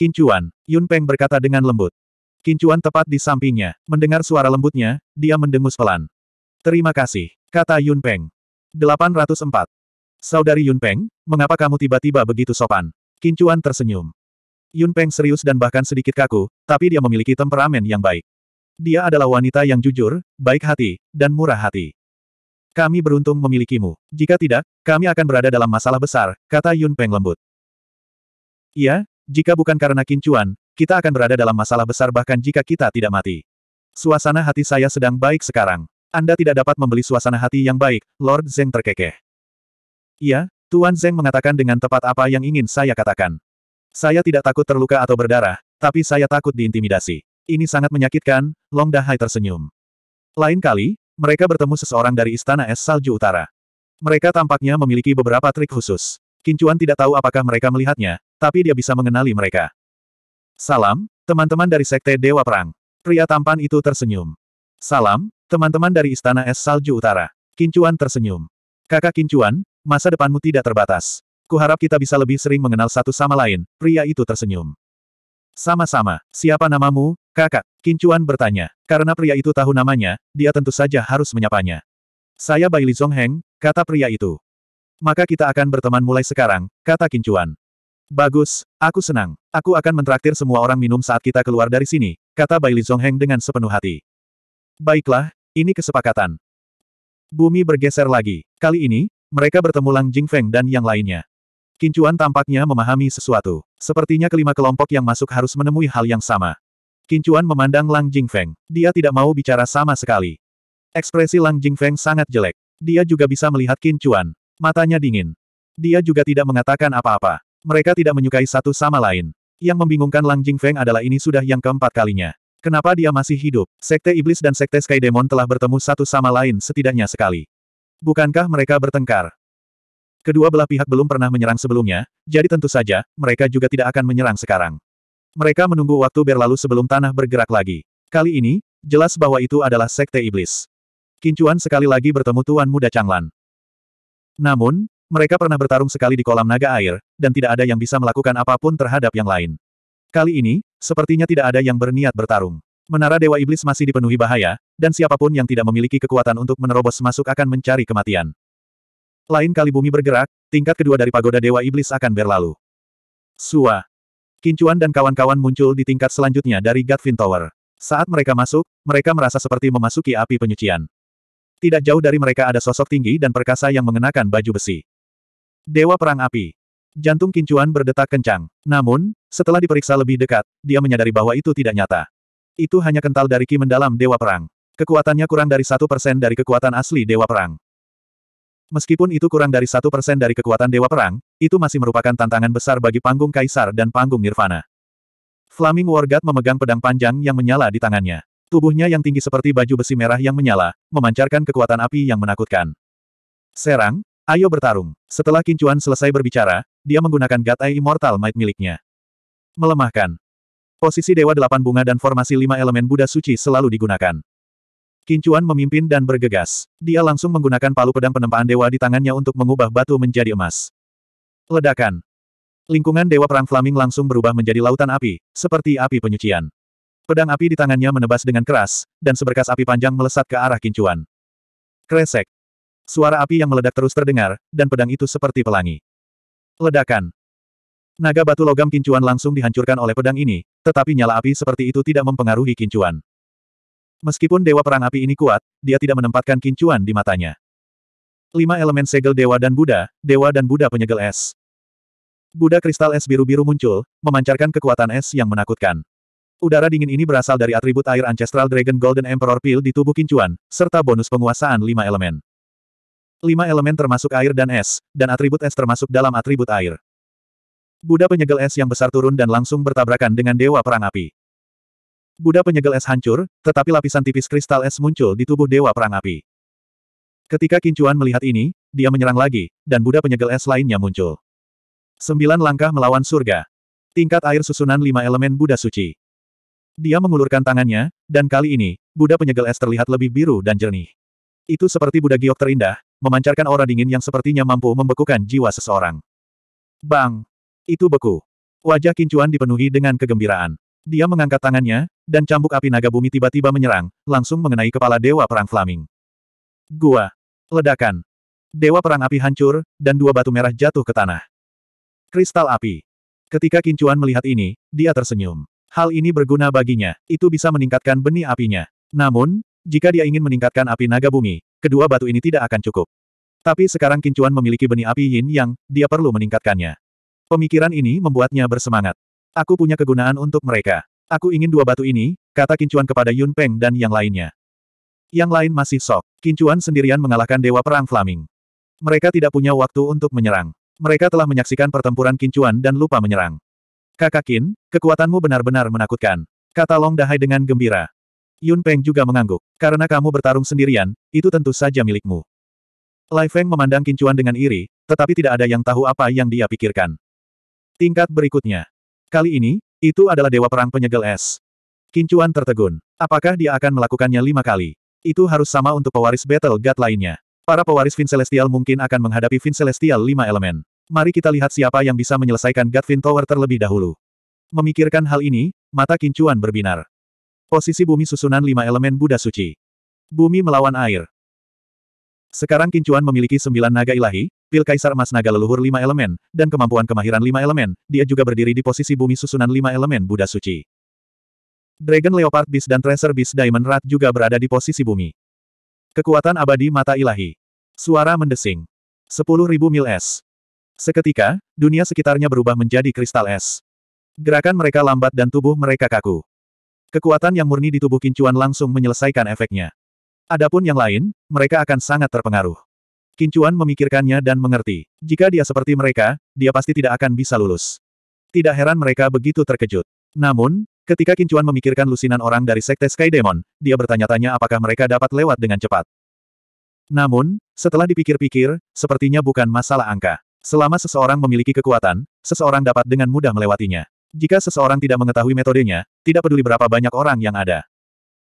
Qin Chuan, Yun Peng berkata dengan lembut. Qin Chuan tepat di sampingnya. Mendengar suara lembutnya, dia mendengus pelan. Terima kasih, kata Yun Peng. 804. Saudari Yun Peng, mengapa kamu tiba-tiba begitu sopan? Qin Chuan tersenyum. Yun Peng serius dan bahkan sedikit kaku, tapi dia memiliki temperamen yang baik. Dia adalah wanita yang jujur, baik hati, dan murah hati. Kami beruntung memilikimu. Jika tidak, kami akan berada dalam masalah besar, kata Yun Peng lembut. Iya, jika bukan karena kincuan, kita akan berada dalam masalah besar bahkan jika kita tidak mati. Suasana hati saya sedang baik sekarang. Anda tidak dapat membeli suasana hati yang baik, Lord Zeng terkekeh. Iya, Tuan Zeng mengatakan dengan tepat apa yang ingin saya katakan. Saya tidak takut terluka atau berdarah, tapi saya takut diintimidasi. Ini sangat menyakitkan, Long Dahai tersenyum. Lain kali, mereka bertemu seseorang dari Istana Es Salju Utara. Mereka tampaknya memiliki beberapa trik khusus. Kincuan tidak tahu apakah mereka melihatnya, tapi dia bisa mengenali mereka. Salam, teman-teman dari Sekte Dewa Perang. Pria tampan itu tersenyum. Salam, teman-teman dari Istana Es Salju Utara. Kincuan tersenyum. Kakak Kincuan, masa depanmu tidak terbatas. Kuharap kita bisa lebih sering mengenal satu sama lain, pria itu tersenyum. Sama-sama, siapa namamu, kakak? Kincuan bertanya. Karena pria itu tahu namanya, dia tentu saja harus menyapanya. Saya Baili Zongheng, kata pria itu. Maka kita akan berteman mulai sekarang, kata Kincuan. Bagus, aku senang. Aku akan mentraktir semua orang minum saat kita keluar dari sini, kata Baili Zongheng dengan sepenuh hati. Baiklah, ini kesepakatan. Bumi bergeser lagi. Kali ini, mereka bertemu Lang Jingfeng dan yang lainnya. Kincuan tampaknya memahami sesuatu. Sepertinya kelima kelompok yang masuk harus menemui hal yang sama. Kincuan memandang Lang Jingfeng. Dia tidak mau bicara sama sekali. Ekspresi Lang Jingfeng sangat jelek. Dia juga bisa melihat Kincuan. Matanya dingin. Dia juga tidak mengatakan apa-apa. Mereka tidak menyukai satu sama lain. Yang membingungkan Lang Jingfeng adalah ini sudah yang keempat kalinya. Kenapa dia masih hidup? Sekte Iblis dan Sekte Sky Demon telah bertemu satu sama lain setidaknya sekali. Bukankah mereka bertengkar? Kedua belah pihak belum pernah menyerang sebelumnya, jadi tentu saja, mereka juga tidak akan menyerang sekarang. Mereka menunggu waktu berlalu sebelum tanah bergerak lagi. Kali ini, jelas bahwa itu adalah sekte iblis. Kincuan sekali lagi bertemu Tuan Muda Changlan. Namun, mereka pernah bertarung sekali di kolam naga air, dan tidak ada yang bisa melakukan apapun terhadap yang lain. Kali ini, sepertinya tidak ada yang berniat bertarung. Menara Dewa Iblis masih dipenuhi bahaya, dan siapapun yang tidak memiliki kekuatan untuk menerobos masuk akan mencari kematian. Lain kali bumi bergerak, tingkat kedua dari pagoda Dewa Iblis akan berlalu. Sua. Kincuan dan kawan-kawan muncul di tingkat selanjutnya dari Godfin Tower. Saat mereka masuk, mereka merasa seperti memasuki api penyucian. Tidak jauh dari mereka ada sosok tinggi dan perkasa yang mengenakan baju besi. Dewa Perang Api. Jantung Kincuan berdetak kencang. Namun, setelah diperiksa lebih dekat, dia menyadari bahwa itu tidak nyata. Itu hanya kental dari ki mendalam Dewa Perang. Kekuatannya kurang dari satu persen dari kekuatan asli Dewa Perang. Meskipun itu kurang dari satu persen dari kekuatan Dewa Perang, itu masih merupakan tantangan besar bagi panggung Kaisar dan panggung Nirvana. Flaming War God memegang pedang panjang yang menyala di tangannya. Tubuhnya yang tinggi seperti baju besi merah yang menyala, memancarkan kekuatan api yang menakutkan. Serang, ayo bertarung. Setelah Kincuan selesai berbicara, dia menggunakan God Eye Immortal Might miliknya. Melemahkan. Posisi Dewa Delapan Bunga dan formasi lima elemen Buddha Suci selalu digunakan. Kincuan memimpin dan bergegas. Dia langsung menggunakan palu pedang penempaan dewa di tangannya untuk mengubah batu menjadi emas. Ledakan. Lingkungan Dewa Perang Flaming langsung berubah menjadi lautan api, seperti api penyucian. Pedang api di tangannya menebas dengan keras, dan seberkas api panjang melesat ke arah kincuan. Kresek. Suara api yang meledak terus terdengar, dan pedang itu seperti pelangi. Ledakan. Naga batu logam kincuan langsung dihancurkan oleh pedang ini, tetapi nyala api seperti itu tidak mempengaruhi kincuan. Meskipun Dewa Perang Api ini kuat, dia tidak menempatkan kincuan di matanya. Lima elemen segel Dewa dan Buddha, Dewa dan Buddha penyegel es. Buddha kristal es biru-biru muncul, memancarkan kekuatan es yang menakutkan. Udara dingin ini berasal dari atribut air Ancestral Dragon Golden Emperor Peel di tubuh kincuan, serta bonus penguasaan lima elemen. Lima elemen termasuk air dan es, dan atribut es termasuk dalam atribut air. Buddha penyegel es yang besar turun dan langsung bertabrakan dengan Dewa Perang Api. Buddha penyegel es hancur, tetapi lapisan tipis kristal es muncul di tubuh Dewa Perang Api. Ketika Kincuan melihat ini, dia menyerang lagi, dan Buddha penyegel es lainnya muncul. Sembilan langkah melawan surga. Tingkat air susunan lima elemen Buddha suci. Dia mengulurkan tangannya, dan kali ini, Buddha penyegel es terlihat lebih biru dan jernih. Itu seperti Buddha giok terindah, memancarkan aura dingin yang sepertinya mampu membekukan jiwa seseorang. Bang! Itu beku. Wajah Kincuan dipenuhi dengan kegembiraan. Dia mengangkat tangannya, dan cambuk api naga bumi tiba-tiba menyerang, langsung mengenai kepala Dewa Perang Flaming. Gua! Ledakan! Dewa Perang Api hancur, dan dua batu merah jatuh ke tanah. Kristal api. Ketika Kincuan melihat ini, dia tersenyum. Hal ini berguna baginya, itu bisa meningkatkan benih apinya. Namun, jika dia ingin meningkatkan api naga bumi, kedua batu ini tidak akan cukup. Tapi sekarang Kincuan memiliki benih api yin yang, dia perlu meningkatkannya. Pemikiran ini membuatnya bersemangat. Aku punya kegunaan untuk mereka. Aku ingin dua batu ini, kata Kincuan kepada Yun Peng dan yang lainnya. Yang lain masih sok. Kincuan sendirian mengalahkan Dewa Perang Flaming. Mereka tidak punya waktu untuk menyerang. Mereka telah menyaksikan pertempuran Kincuan dan lupa menyerang. Kakak Kin, kekuatanmu benar-benar menakutkan. Kata Long Dahai dengan gembira. Yun Peng juga mengangguk. Karena kamu bertarung sendirian, itu tentu saja milikmu. Lai Feng memandang Kincuan dengan iri, tetapi tidak ada yang tahu apa yang dia pikirkan. Tingkat berikutnya, Kali ini, itu adalah dewa perang penyegel es. Kincuan tertegun. Apakah dia akan melakukannya lima kali? Itu harus sama untuk pewaris Battle God lainnya. Para pewaris Vin Celestial mungkin akan menghadapi Vin Celestial lima elemen. Mari kita lihat siapa yang bisa menyelesaikan God Vin Tower terlebih dahulu. Memikirkan hal ini, mata Kincuan berbinar. Posisi bumi susunan lima elemen Buddha suci. Bumi melawan air. Sekarang Kincuan memiliki sembilan naga ilahi, pil kaisar emas naga leluhur lima elemen, dan kemampuan kemahiran lima elemen, dia juga berdiri di posisi bumi susunan lima elemen Buddha Suci. Dragon Leopard Beast dan Tracer Beast Diamond Rat juga berada di posisi bumi. Kekuatan abadi mata ilahi. Suara mendesing. Sepuluh ribu mil es. Seketika, dunia sekitarnya berubah menjadi kristal es. Gerakan mereka lambat dan tubuh mereka kaku. Kekuatan yang murni di tubuh Kincuan langsung menyelesaikan efeknya. Adapun yang lain, mereka akan sangat terpengaruh. Kincuan memikirkannya dan mengerti. Jika dia seperti mereka, dia pasti tidak akan bisa lulus. Tidak heran mereka begitu terkejut. Namun, ketika Kincuan memikirkan lusinan orang dari Sekte Sky Demon, dia bertanya-tanya apakah mereka dapat lewat dengan cepat. Namun, setelah dipikir-pikir, sepertinya bukan masalah angka. Selama seseorang memiliki kekuatan, seseorang dapat dengan mudah melewatinya. Jika seseorang tidak mengetahui metodenya, tidak peduli berapa banyak orang yang ada.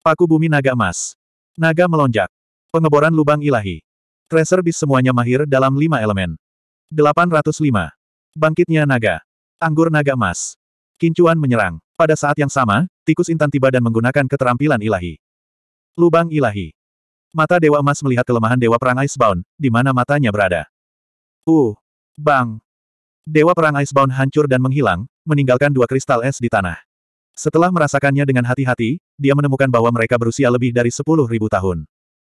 Paku Bumi Naga Emas Naga melonjak. Pengeboran lubang ilahi. Tracer bis semuanya mahir dalam lima elemen. 805. Bangkitnya naga. Anggur naga emas. Kincuan menyerang. Pada saat yang sama, tikus intan tiba dan menggunakan keterampilan ilahi. Lubang ilahi. Mata Dewa Emas melihat kelemahan Dewa Perang Icebound, di mana matanya berada. Uh! Bang! Dewa Perang Icebound hancur dan menghilang, meninggalkan dua kristal es di tanah. Setelah merasakannya dengan hati-hati, dia menemukan bahwa mereka berusia lebih dari sepuluh ribu tahun.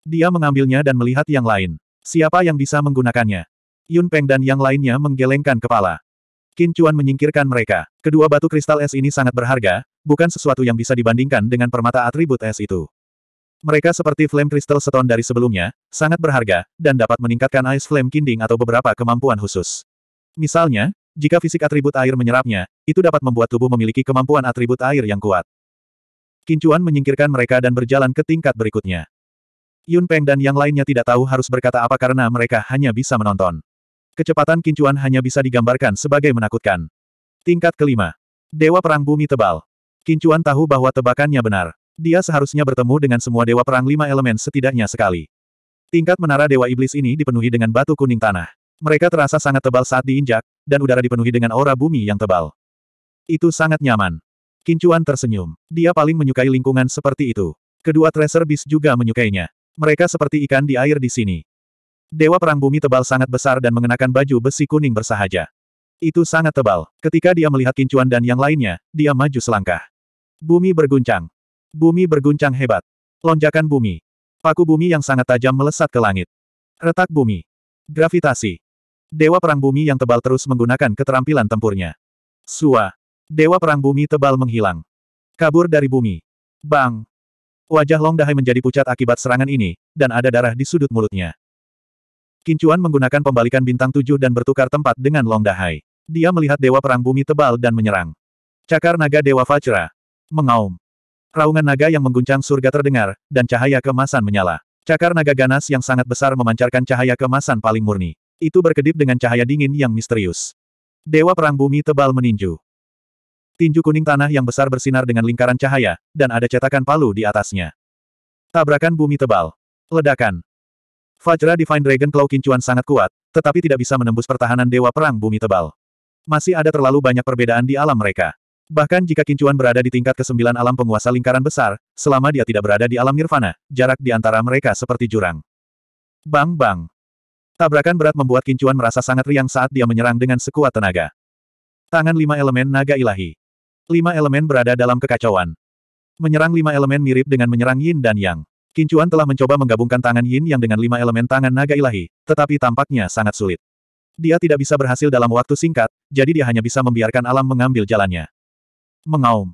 Dia mengambilnya dan melihat yang lain. Siapa yang bisa menggunakannya? Yun Peng dan yang lainnya menggelengkan kepala. Qin Chuan menyingkirkan mereka. Kedua batu kristal es ini sangat berharga, bukan sesuatu yang bisa dibandingkan dengan permata atribut es itu. Mereka seperti flame Crystal seton dari sebelumnya, sangat berharga, dan dapat meningkatkan ice flame kinding atau beberapa kemampuan khusus. Misalnya, jika fisik atribut air menyerapnya, itu dapat membuat tubuh memiliki kemampuan atribut air yang kuat. Kincuan menyingkirkan mereka dan berjalan ke tingkat berikutnya. Yun Peng dan yang lainnya tidak tahu harus berkata apa karena mereka hanya bisa menonton. Kecepatan Kincuan hanya bisa digambarkan sebagai menakutkan. Tingkat kelima. Dewa Perang Bumi Tebal. Kincuan tahu bahwa tebakannya benar. Dia seharusnya bertemu dengan semua Dewa Perang Lima Elemen setidaknya sekali. Tingkat menara Dewa Iblis ini dipenuhi dengan batu kuning tanah. Mereka terasa sangat tebal saat diinjak, dan udara dipenuhi dengan aura bumi yang tebal. Itu sangat nyaman. Kincuan tersenyum. Dia paling menyukai lingkungan seperti itu. Kedua tracer bis juga menyukainya. Mereka seperti ikan di air di sini. Dewa Perang Bumi tebal sangat besar dan mengenakan baju besi kuning bersahaja. Itu sangat tebal. Ketika dia melihat Kincuan dan yang lainnya, dia maju selangkah. Bumi berguncang. Bumi berguncang hebat. Lonjakan bumi. Paku bumi yang sangat tajam melesat ke langit. Retak bumi. Gravitasi. Dewa Perang Bumi yang tebal terus menggunakan keterampilan tempurnya. Sua. Dewa Perang Bumi tebal menghilang. Kabur dari bumi. Bang! Wajah Long Dahai menjadi pucat akibat serangan ini, dan ada darah di sudut mulutnya. Kincuan menggunakan pembalikan bintang tujuh dan bertukar tempat dengan Long Dahai. Dia melihat Dewa Perang Bumi tebal dan menyerang. Cakar naga Dewa Vajra. Mengaum. Raungan naga yang mengguncang surga terdengar, dan cahaya kemasan menyala. Cakar naga ganas yang sangat besar memancarkan cahaya kemasan paling murni. Itu berkedip dengan cahaya dingin yang misterius. Dewa Perang Bumi tebal meninju. Tinju kuning tanah yang besar bersinar dengan lingkaran cahaya, dan ada cetakan palu di atasnya. Tabrakan bumi tebal. Ledakan. Fajra Divine Dragon Claw Kincuan sangat kuat, tetapi tidak bisa menembus pertahanan Dewa Perang Bumi Tebal. Masih ada terlalu banyak perbedaan di alam mereka. Bahkan jika Kincuan berada di tingkat ke-9 alam penguasa lingkaran besar, selama dia tidak berada di alam nirvana, jarak di antara mereka seperti jurang. Bang bang. Tabrakan berat membuat Kincuan merasa sangat riang saat dia menyerang dengan sekuat tenaga. Tangan lima elemen naga ilahi. Lima elemen berada dalam kekacauan. Menyerang lima elemen mirip dengan menyerang yin dan yang. Kincuan telah mencoba menggabungkan tangan yin yang dengan lima elemen tangan naga ilahi, tetapi tampaknya sangat sulit. Dia tidak bisa berhasil dalam waktu singkat, jadi dia hanya bisa membiarkan alam mengambil jalannya. Mengaum.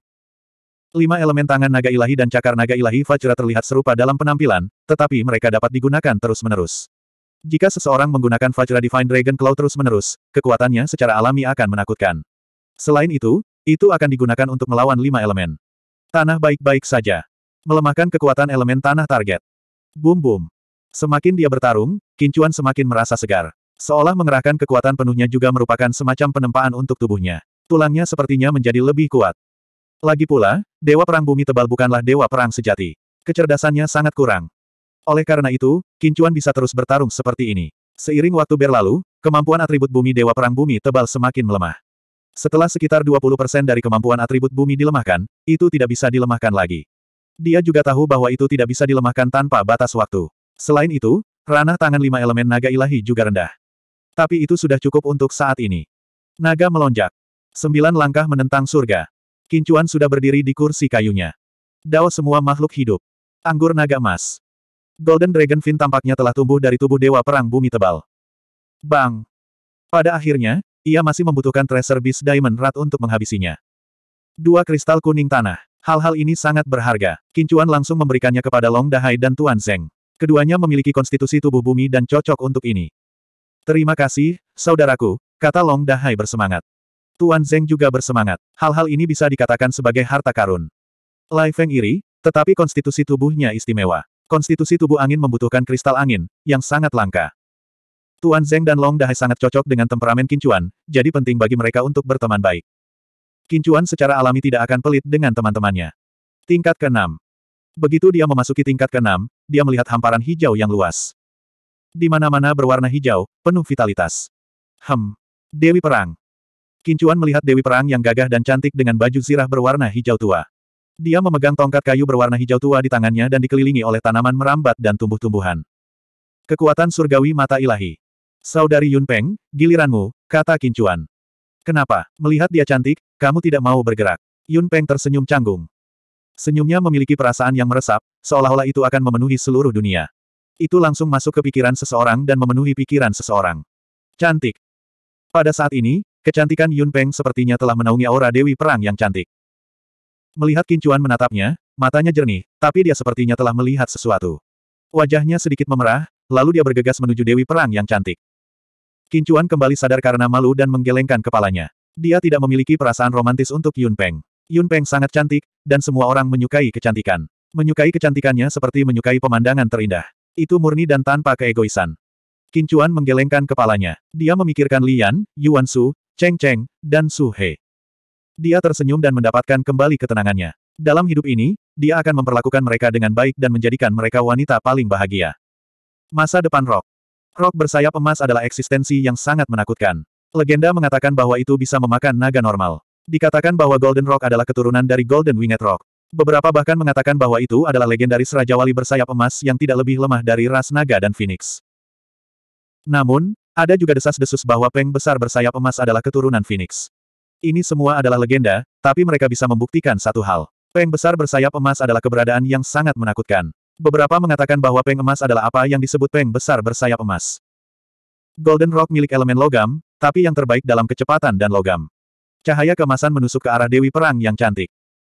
Lima elemen tangan naga ilahi dan cakar naga ilahi Fajra terlihat serupa dalam penampilan, tetapi mereka dapat digunakan terus-menerus. Jika seseorang menggunakan Fajra Divine Dragon Claw terus-menerus, kekuatannya secara alami akan menakutkan. Selain itu, itu akan digunakan untuk melawan lima elemen. Tanah baik-baik saja. Melemahkan kekuatan elemen tanah target. Bum-bum. Semakin dia bertarung, Kincuan semakin merasa segar. Seolah mengerahkan kekuatan penuhnya juga merupakan semacam penempaan untuk tubuhnya. Tulangnya sepertinya menjadi lebih kuat. Lagi pula, Dewa Perang Bumi Tebal bukanlah Dewa Perang sejati. Kecerdasannya sangat kurang. Oleh karena itu, Kincuan bisa terus bertarung seperti ini. Seiring waktu berlalu, kemampuan atribut bumi Dewa Perang Bumi Tebal semakin melemah. Setelah sekitar 20% dari kemampuan atribut bumi dilemahkan, itu tidak bisa dilemahkan lagi. Dia juga tahu bahwa itu tidak bisa dilemahkan tanpa batas waktu. Selain itu, ranah tangan lima elemen naga ilahi juga rendah. Tapi itu sudah cukup untuk saat ini. Naga melonjak. Sembilan langkah menentang surga. Kincuan sudah berdiri di kursi kayunya. Dao semua makhluk hidup. Anggur naga emas. Golden Dragon Fin tampaknya telah tumbuh dari tubuh dewa perang bumi tebal. Bang! Pada akhirnya, ia masih membutuhkan Treasure Beast Diamond Rat untuk menghabisinya. Dua kristal kuning tanah. Hal-hal ini sangat berharga. Kincuan langsung memberikannya kepada Long Dahai dan Tuan Zeng. Keduanya memiliki konstitusi tubuh bumi dan cocok untuk ini. Terima kasih, saudaraku, kata Long Dahai bersemangat. Tuan Zeng juga bersemangat. Hal-hal ini bisa dikatakan sebagai harta karun. Lai Feng iri, tetapi konstitusi tubuhnya istimewa. Konstitusi tubuh angin membutuhkan kristal angin, yang sangat langka. Tuan Zeng dan Long Dahai sangat cocok dengan temperamen Kincuan, jadi penting bagi mereka untuk berteman baik. Kincuan secara alami tidak akan pelit dengan teman-temannya. Tingkat ke-6 Begitu dia memasuki tingkat ke-6, dia melihat hamparan hijau yang luas. Di mana-mana berwarna hijau, penuh vitalitas. Hem. Dewi Perang. Kincuan melihat Dewi Perang yang gagah dan cantik dengan baju zirah berwarna hijau tua. Dia memegang tongkat kayu berwarna hijau tua di tangannya dan dikelilingi oleh tanaman merambat dan tumbuh-tumbuhan. Kekuatan surgawi mata ilahi. Saudari Yunpeng, giliranmu, kata Kincuan. Kenapa? Melihat dia cantik, kamu tidak mau bergerak. Yunpeng tersenyum canggung. Senyumnya memiliki perasaan yang meresap, seolah-olah itu akan memenuhi seluruh dunia. Itu langsung masuk ke pikiran seseorang dan memenuhi pikiran seseorang. Cantik. Pada saat ini, kecantikan Yunpeng sepertinya telah menaungi aura Dewi Perang yang cantik. Melihat Kincuan menatapnya, matanya jernih, tapi dia sepertinya telah melihat sesuatu. Wajahnya sedikit memerah, lalu dia bergegas menuju Dewi Perang yang cantik. Kincuan kembali sadar karena malu dan menggelengkan kepalanya. Dia tidak memiliki perasaan romantis untuk Yun Peng. Yun Peng sangat cantik, dan semua orang menyukai kecantikan. Menyukai kecantikannya seperti menyukai pemandangan terindah. Itu murni dan tanpa keegoisan. Kincuan menggelengkan kepalanya. Dia memikirkan Lian, Yuan Su, Cheng Cheng, dan Su He. Dia tersenyum dan mendapatkan kembali ketenangannya. Dalam hidup ini, dia akan memperlakukan mereka dengan baik dan menjadikan mereka wanita paling bahagia. Masa depan Rock Rok bersayap emas adalah eksistensi yang sangat menakutkan. Legenda mengatakan bahwa itu bisa memakan naga normal. Dikatakan bahwa Golden Rock adalah keturunan dari Golden Winged Rock. Beberapa bahkan mengatakan bahwa itu adalah legendaris Raja Wali bersayap emas yang tidak lebih lemah dari ras naga dan Phoenix. Namun, ada juga desas-desus bahwa Peng besar bersayap emas adalah keturunan Phoenix. Ini semua adalah legenda, tapi mereka bisa membuktikan satu hal. Peng besar bersayap emas adalah keberadaan yang sangat menakutkan. Beberapa mengatakan bahwa peng emas adalah apa yang disebut peng besar bersayap emas. Golden Rock milik elemen logam, tapi yang terbaik dalam kecepatan dan logam. Cahaya kemasan menusuk ke arah Dewi Perang yang cantik.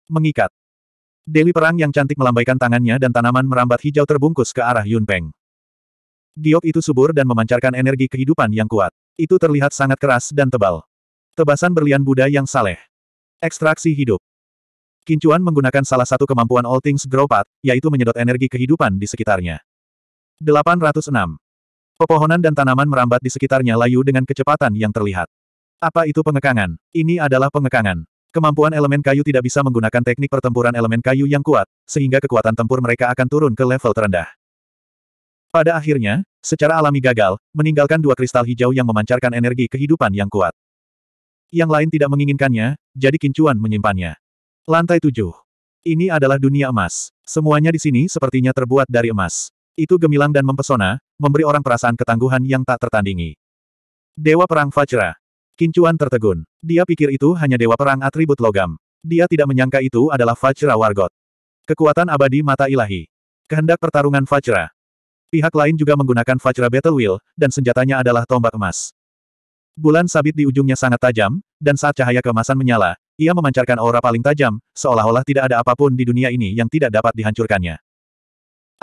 Mengikat. Dewi Perang yang cantik melambaikan tangannya dan tanaman merambat hijau terbungkus ke arah Yun Peng. Giok itu subur dan memancarkan energi kehidupan yang kuat. Itu terlihat sangat keras dan tebal. Tebasan berlian Buddha yang saleh. Ekstraksi hidup. Kincuan menggunakan salah satu kemampuan All Things Grow Path, yaitu menyedot energi kehidupan di sekitarnya. 806. Pepohonan dan tanaman merambat di sekitarnya layu dengan kecepatan yang terlihat. Apa itu pengekangan? Ini adalah pengekangan. Kemampuan elemen kayu tidak bisa menggunakan teknik pertempuran elemen kayu yang kuat, sehingga kekuatan tempur mereka akan turun ke level terendah. Pada akhirnya, secara alami gagal, meninggalkan dua kristal hijau yang memancarkan energi kehidupan yang kuat. Yang lain tidak menginginkannya, jadi Kincuan menyimpannya. Lantai tujuh. Ini adalah dunia emas. Semuanya di sini sepertinya terbuat dari emas. Itu gemilang dan mempesona, memberi orang perasaan ketangguhan yang tak tertandingi. Dewa Perang Fajra. Kincuan tertegun. Dia pikir itu hanya Dewa Perang atribut logam. Dia tidak menyangka itu adalah Fajra Wargot. Kekuatan abadi mata ilahi. Kehendak pertarungan Fajra. Pihak lain juga menggunakan Fajra Battle Wheel, dan senjatanya adalah tombak emas. Bulan sabit di ujungnya sangat tajam, dan saat cahaya keemasan menyala, ia memancarkan aura paling tajam, seolah-olah tidak ada apapun di dunia ini yang tidak dapat dihancurkannya.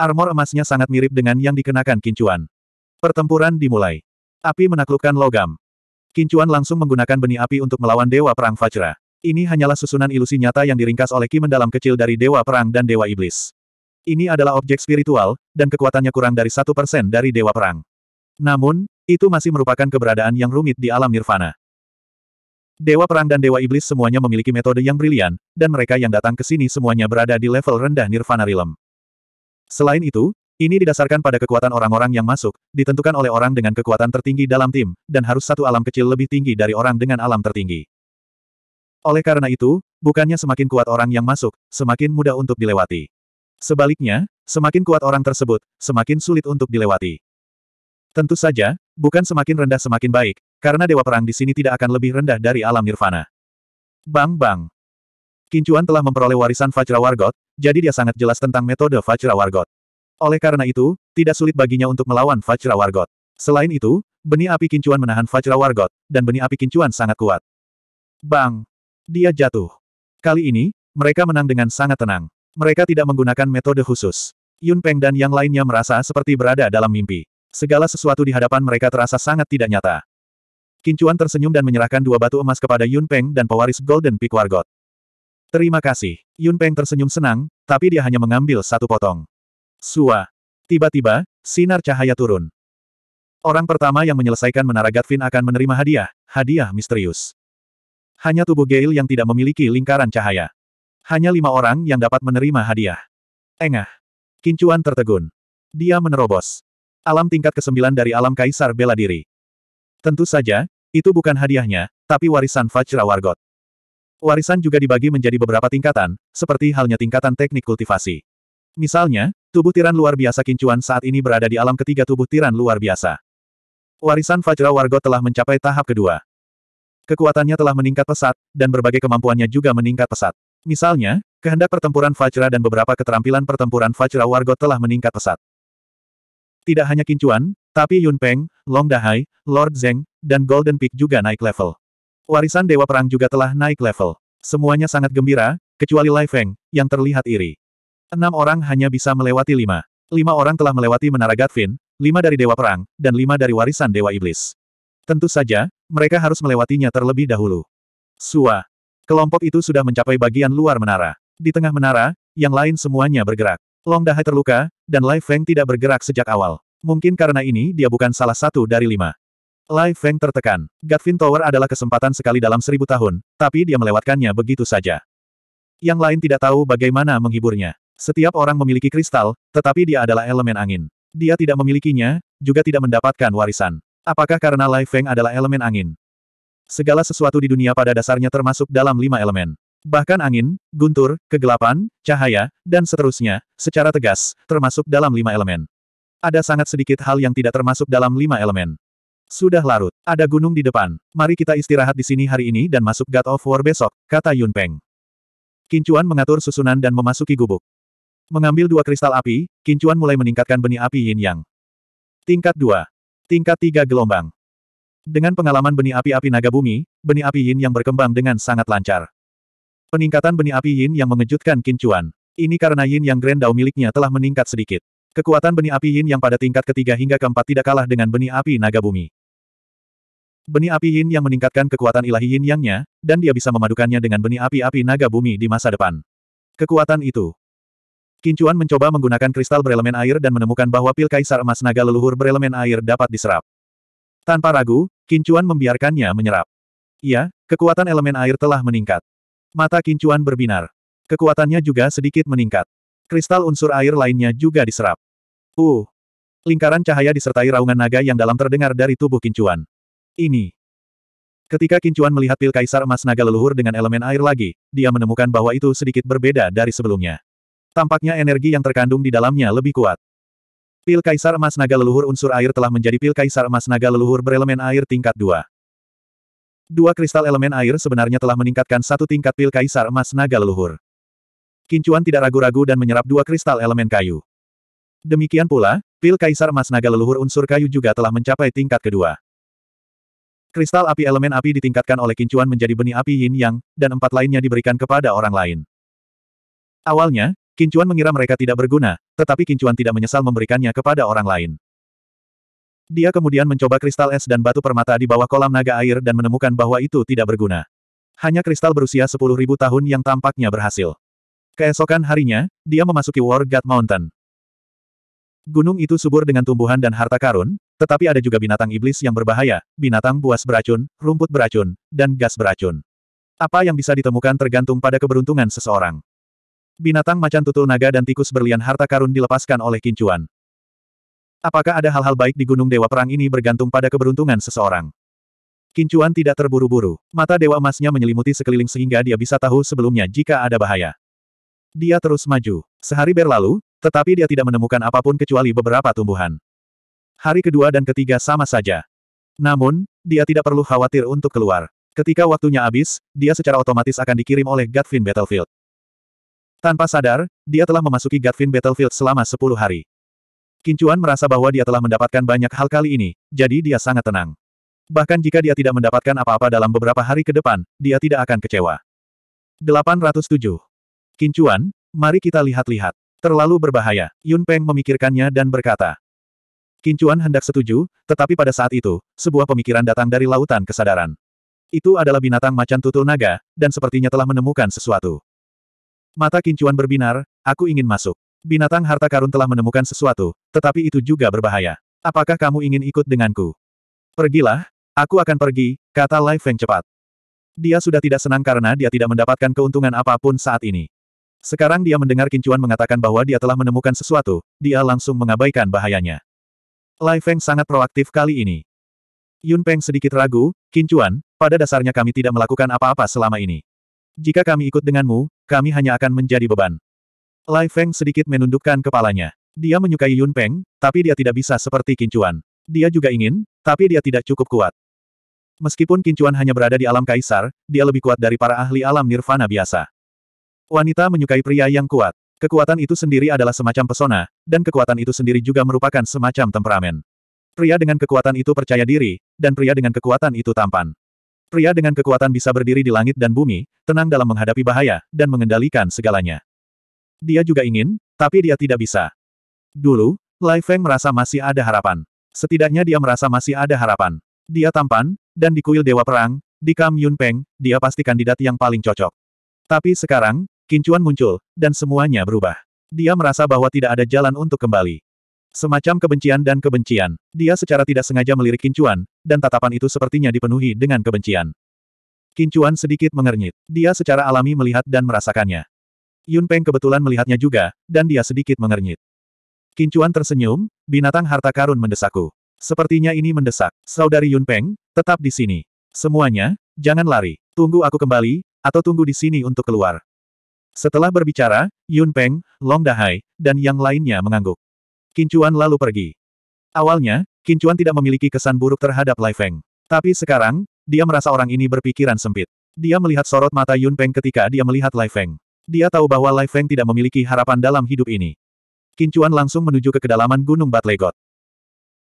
Armor emasnya sangat mirip dengan yang dikenakan Kincuan. Pertempuran dimulai. Api menaklukkan logam. Kincuan langsung menggunakan benih api untuk melawan Dewa Perang Fajra. Ini hanyalah susunan ilusi nyata yang diringkas oleh Ki mendalam kecil dari Dewa Perang dan Dewa Iblis. Ini adalah objek spiritual, dan kekuatannya kurang dari satu persen dari Dewa Perang. Namun, itu masih merupakan keberadaan yang rumit di alam nirvana. Dewa Perang dan Dewa Iblis semuanya memiliki metode yang brilian, dan mereka yang datang ke sini semuanya berada di level rendah Nirvana Realm. Selain itu, ini didasarkan pada kekuatan orang-orang yang masuk, ditentukan oleh orang dengan kekuatan tertinggi dalam tim, dan harus satu alam kecil lebih tinggi dari orang dengan alam tertinggi. Oleh karena itu, bukannya semakin kuat orang yang masuk, semakin mudah untuk dilewati. Sebaliknya, semakin kuat orang tersebut, semakin sulit untuk dilewati. Tentu saja, Bukan semakin rendah semakin baik, karena dewa perang di sini tidak akan lebih rendah dari alam nirvana. Bang-bang. Kincuan telah memperoleh warisan Vajra Wargot, jadi dia sangat jelas tentang metode Vajra Wargot. Oleh karena itu, tidak sulit baginya untuk melawan Vajra Wargot. Selain itu, benih api Kincuan menahan Vajra Wargot, dan benih api Kincuan sangat kuat. Bang! Dia jatuh. Kali ini, mereka menang dengan sangat tenang. Mereka tidak menggunakan metode khusus. Yun Peng dan yang lainnya merasa seperti berada dalam mimpi. Segala sesuatu di hadapan mereka terasa sangat tidak nyata. Kincuan tersenyum dan menyerahkan dua batu emas kepada Yun Peng dan pewaris Golden Peak Wargot. Terima kasih. Yun Peng tersenyum senang, tapi dia hanya mengambil satu potong. Sua. Tiba-tiba, sinar cahaya turun. Orang pertama yang menyelesaikan menara Gatvin akan menerima hadiah, hadiah misterius. Hanya tubuh Gail yang tidak memiliki lingkaran cahaya. Hanya lima orang yang dapat menerima hadiah. Engah. Kincuan tertegun. Dia menerobos. Alam tingkat ke-9 dari alam kaisar bela diri. Tentu saja, itu bukan hadiahnya, tapi warisan Fajra Wargot. Warisan juga dibagi menjadi beberapa tingkatan, seperti halnya tingkatan teknik kultivasi. Misalnya, tubuh tiran luar biasa kincuan saat ini berada di alam ketiga tubuh tiran luar biasa. Warisan Fajra Wargot telah mencapai tahap kedua. Kekuatannya telah meningkat pesat, dan berbagai kemampuannya juga meningkat pesat. Misalnya, kehendak pertempuran Fajra dan beberapa keterampilan pertempuran Fajra Wargot telah meningkat pesat. Tidak hanya Kincuan, tapi Yun Peng, Long Dahai, Lord Zeng, dan Golden Peak juga naik level. Warisan Dewa Perang juga telah naik level. Semuanya sangat gembira, kecuali Lai Feng, yang terlihat iri. Enam orang hanya bisa melewati lima. Lima orang telah melewati Menara Gatvin, lima dari Dewa Perang, dan lima dari warisan Dewa Iblis. Tentu saja, mereka harus melewatinya terlebih dahulu. Sua. Kelompok itu sudah mencapai bagian luar menara. Di tengah menara, yang lain semuanya bergerak. Long Dahai terluka, dan Lai Feng tidak bergerak sejak awal. Mungkin karena ini dia bukan salah satu dari lima. Lai Feng tertekan. Gatvin Tower adalah kesempatan sekali dalam seribu tahun, tapi dia melewatkannya begitu saja. Yang lain tidak tahu bagaimana menghiburnya. Setiap orang memiliki kristal, tetapi dia adalah elemen angin. Dia tidak memilikinya, juga tidak mendapatkan warisan. Apakah karena Lai Feng adalah elemen angin? Segala sesuatu di dunia pada dasarnya termasuk dalam lima elemen. Bahkan angin, guntur, kegelapan, cahaya, dan seterusnya, secara tegas, termasuk dalam lima elemen. Ada sangat sedikit hal yang tidak termasuk dalam lima elemen. Sudah larut, ada gunung di depan. Mari kita istirahat di sini hari ini dan masuk God of War besok, kata Yun Peng. Kincuan mengatur susunan dan memasuki gubuk. Mengambil dua kristal api, Kincuan mulai meningkatkan benih api yin yang. Tingkat 2. Tingkat 3 gelombang. Dengan pengalaman benih api-api naga bumi, benih api yin yang berkembang dengan sangat lancar. Peningkatan benih api Yin yang mengejutkan Kincuan. Ini karena Yin yang Grand Dao miliknya telah meningkat sedikit. Kekuatan benih api Yin yang pada tingkat ketiga hingga keempat tidak kalah dengan benih api naga bumi. Benih api Yin yang meningkatkan kekuatan ilahi Yin yangnya, dan dia bisa memadukannya dengan benih api-api naga bumi di masa depan. Kekuatan itu. Kincuan mencoba menggunakan kristal berelemen air dan menemukan bahwa pil kaisar emas naga leluhur berelemen air dapat diserap. Tanpa ragu, Kincuan membiarkannya menyerap. Iya, kekuatan elemen air telah meningkat. Mata kincuan berbinar. Kekuatannya juga sedikit meningkat. Kristal unsur air lainnya juga diserap. Uh! Lingkaran cahaya disertai raungan naga yang dalam terdengar dari tubuh kincuan. Ini. Ketika kincuan melihat pil kaisar emas naga leluhur dengan elemen air lagi, dia menemukan bahwa itu sedikit berbeda dari sebelumnya. Tampaknya energi yang terkandung di dalamnya lebih kuat. Pil kaisar emas naga leluhur unsur air telah menjadi pil kaisar emas naga leluhur berelemen air tingkat 2. Dua kristal elemen air sebenarnya telah meningkatkan satu tingkat pil kaisar emas naga leluhur. Kincuan tidak ragu-ragu dan menyerap dua kristal elemen kayu. Demikian pula, pil kaisar emas naga leluhur unsur kayu juga telah mencapai tingkat kedua. Kristal api elemen api ditingkatkan oleh kincuan menjadi benih api yin yang, dan empat lainnya diberikan kepada orang lain. Awalnya, kincuan mengira mereka tidak berguna, tetapi kincuan tidak menyesal memberikannya kepada orang lain. Dia kemudian mencoba kristal es dan batu permata di bawah kolam naga air dan menemukan bahwa itu tidak berguna. Hanya kristal berusia 10.000 tahun yang tampaknya berhasil. Keesokan harinya, dia memasuki War God Mountain. Gunung itu subur dengan tumbuhan dan harta karun, tetapi ada juga binatang iblis yang berbahaya, binatang buas beracun, rumput beracun, dan gas beracun. Apa yang bisa ditemukan tergantung pada keberuntungan seseorang. Binatang macan tutul naga dan tikus berlian harta karun dilepaskan oleh kincuan. Apakah ada hal-hal baik di Gunung Dewa Perang ini bergantung pada keberuntungan seseorang? Kincuan tidak terburu-buru. Mata Dewa Emasnya menyelimuti sekeliling sehingga dia bisa tahu sebelumnya jika ada bahaya. Dia terus maju. Sehari berlalu, tetapi dia tidak menemukan apapun kecuali beberapa tumbuhan. Hari kedua dan ketiga sama saja. Namun, dia tidak perlu khawatir untuk keluar. Ketika waktunya habis, dia secara otomatis akan dikirim oleh Gatvin Battlefield. Tanpa sadar, dia telah memasuki Gatvin Battlefield selama 10 hari. Kincuan merasa bahwa dia telah mendapatkan banyak hal kali ini, jadi dia sangat tenang. Bahkan jika dia tidak mendapatkan apa-apa dalam beberapa hari ke depan, dia tidak akan kecewa. 807. Kincuan, mari kita lihat-lihat. Terlalu berbahaya, Yun Peng memikirkannya dan berkata. Kincuan hendak setuju, tetapi pada saat itu, sebuah pemikiran datang dari lautan kesadaran. Itu adalah binatang macan tutul naga, dan sepertinya telah menemukan sesuatu. Mata Kincuan berbinar, aku ingin masuk. Binatang harta karun telah menemukan sesuatu, tetapi itu juga berbahaya. Apakah kamu ingin ikut denganku? Pergilah, aku akan pergi, kata Lai Feng cepat. Dia sudah tidak senang karena dia tidak mendapatkan keuntungan apapun saat ini. Sekarang dia mendengar Kincuan mengatakan bahwa dia telah menemukan sesuatu, dia langsung mengabaikan bahayanya. Lai Feng sangat proaktif kali ini. Yun Peng sedikit ragu, Kincuan, pada dasarnya kami tidak melakukan apa-apa selama ini. Jika kami ikut denganmu, kami hanya akan menjadi beban. Lai Feng sedikit menundukkan kepalanya. Dia menyukai Yun Peng, tapi dia tidak bisa seperti Kincuan. Dia juga ingin, tapi dia tidak cukup kuat. Meskipun Kincuan hanya berada di alam kaisar, dia lebih kuat dari para ahli alam nirvana biasa. Wanita menyukai pria yang kuat. Kekuatan itu sendiri adalah semacam pesona, dan kekuatan itu sendiri juga merupakan semacam temperamen. Pria dengan kekuatan itu percaya diri, dan pria dengan kekuatan itu tampan. Pria dengan kekuatan bisa berdiri di langit dan bumi, tenang dalam menghadapi bahaya, dan mengendalikan segalanya. Dia juga ingin, tapi dia tidak bisa. Dulu, Lai Feng merasa masih ada harapan. Setidaknya dia merasa masih ada harapan. Dia tampan, dan di kuil Dewa Perang, di Kam Yun Peng, dia pasti kandidat yang paling cocok. Tapi sekarang, kincuan muncul, dan semuanya berubah. Dia merasa bahwa tidak ada jalan untuk kembali. Semacam kebencian dan kebencian. Dia secara tidak sengaja melirik Kincuan, dan tatapan itu sepertinya dipenuhi dengan kebencian. Kincuan sedikit mengernyit. Dia secara alami melihat dan merasakannya. Yun Peng kebetulan melihatnya juga, dan dia sedikit mengernyit. Kincuan tersenyum, binatang harta karun mendesakku. Sepertinya ini mendesak. Saudari Yun Peng, tetap di sini. Semuanya, jangan lari. Tunggu aku kembali, atau tunggu di sini untuk keluar. Setelah berbicara, Yun Peng, Long Dahai, dan yang lainnya mengangguk. Kincuan lalu pergi. Awalnya, Kincuan tidak memiliki kesan buruk terhadap Lai Feng. Tapi sekarang, dia merasa orang ini berpikiran sempit. Dia melihat sorot mata Yun Peng ketika dia melihat Lai Feng. Dia tahu bahwa Lai Feng tidak memiliki harapan dalam hidup ini. Kincuan langsung menuju ke kedalaman Gunung Batlegot.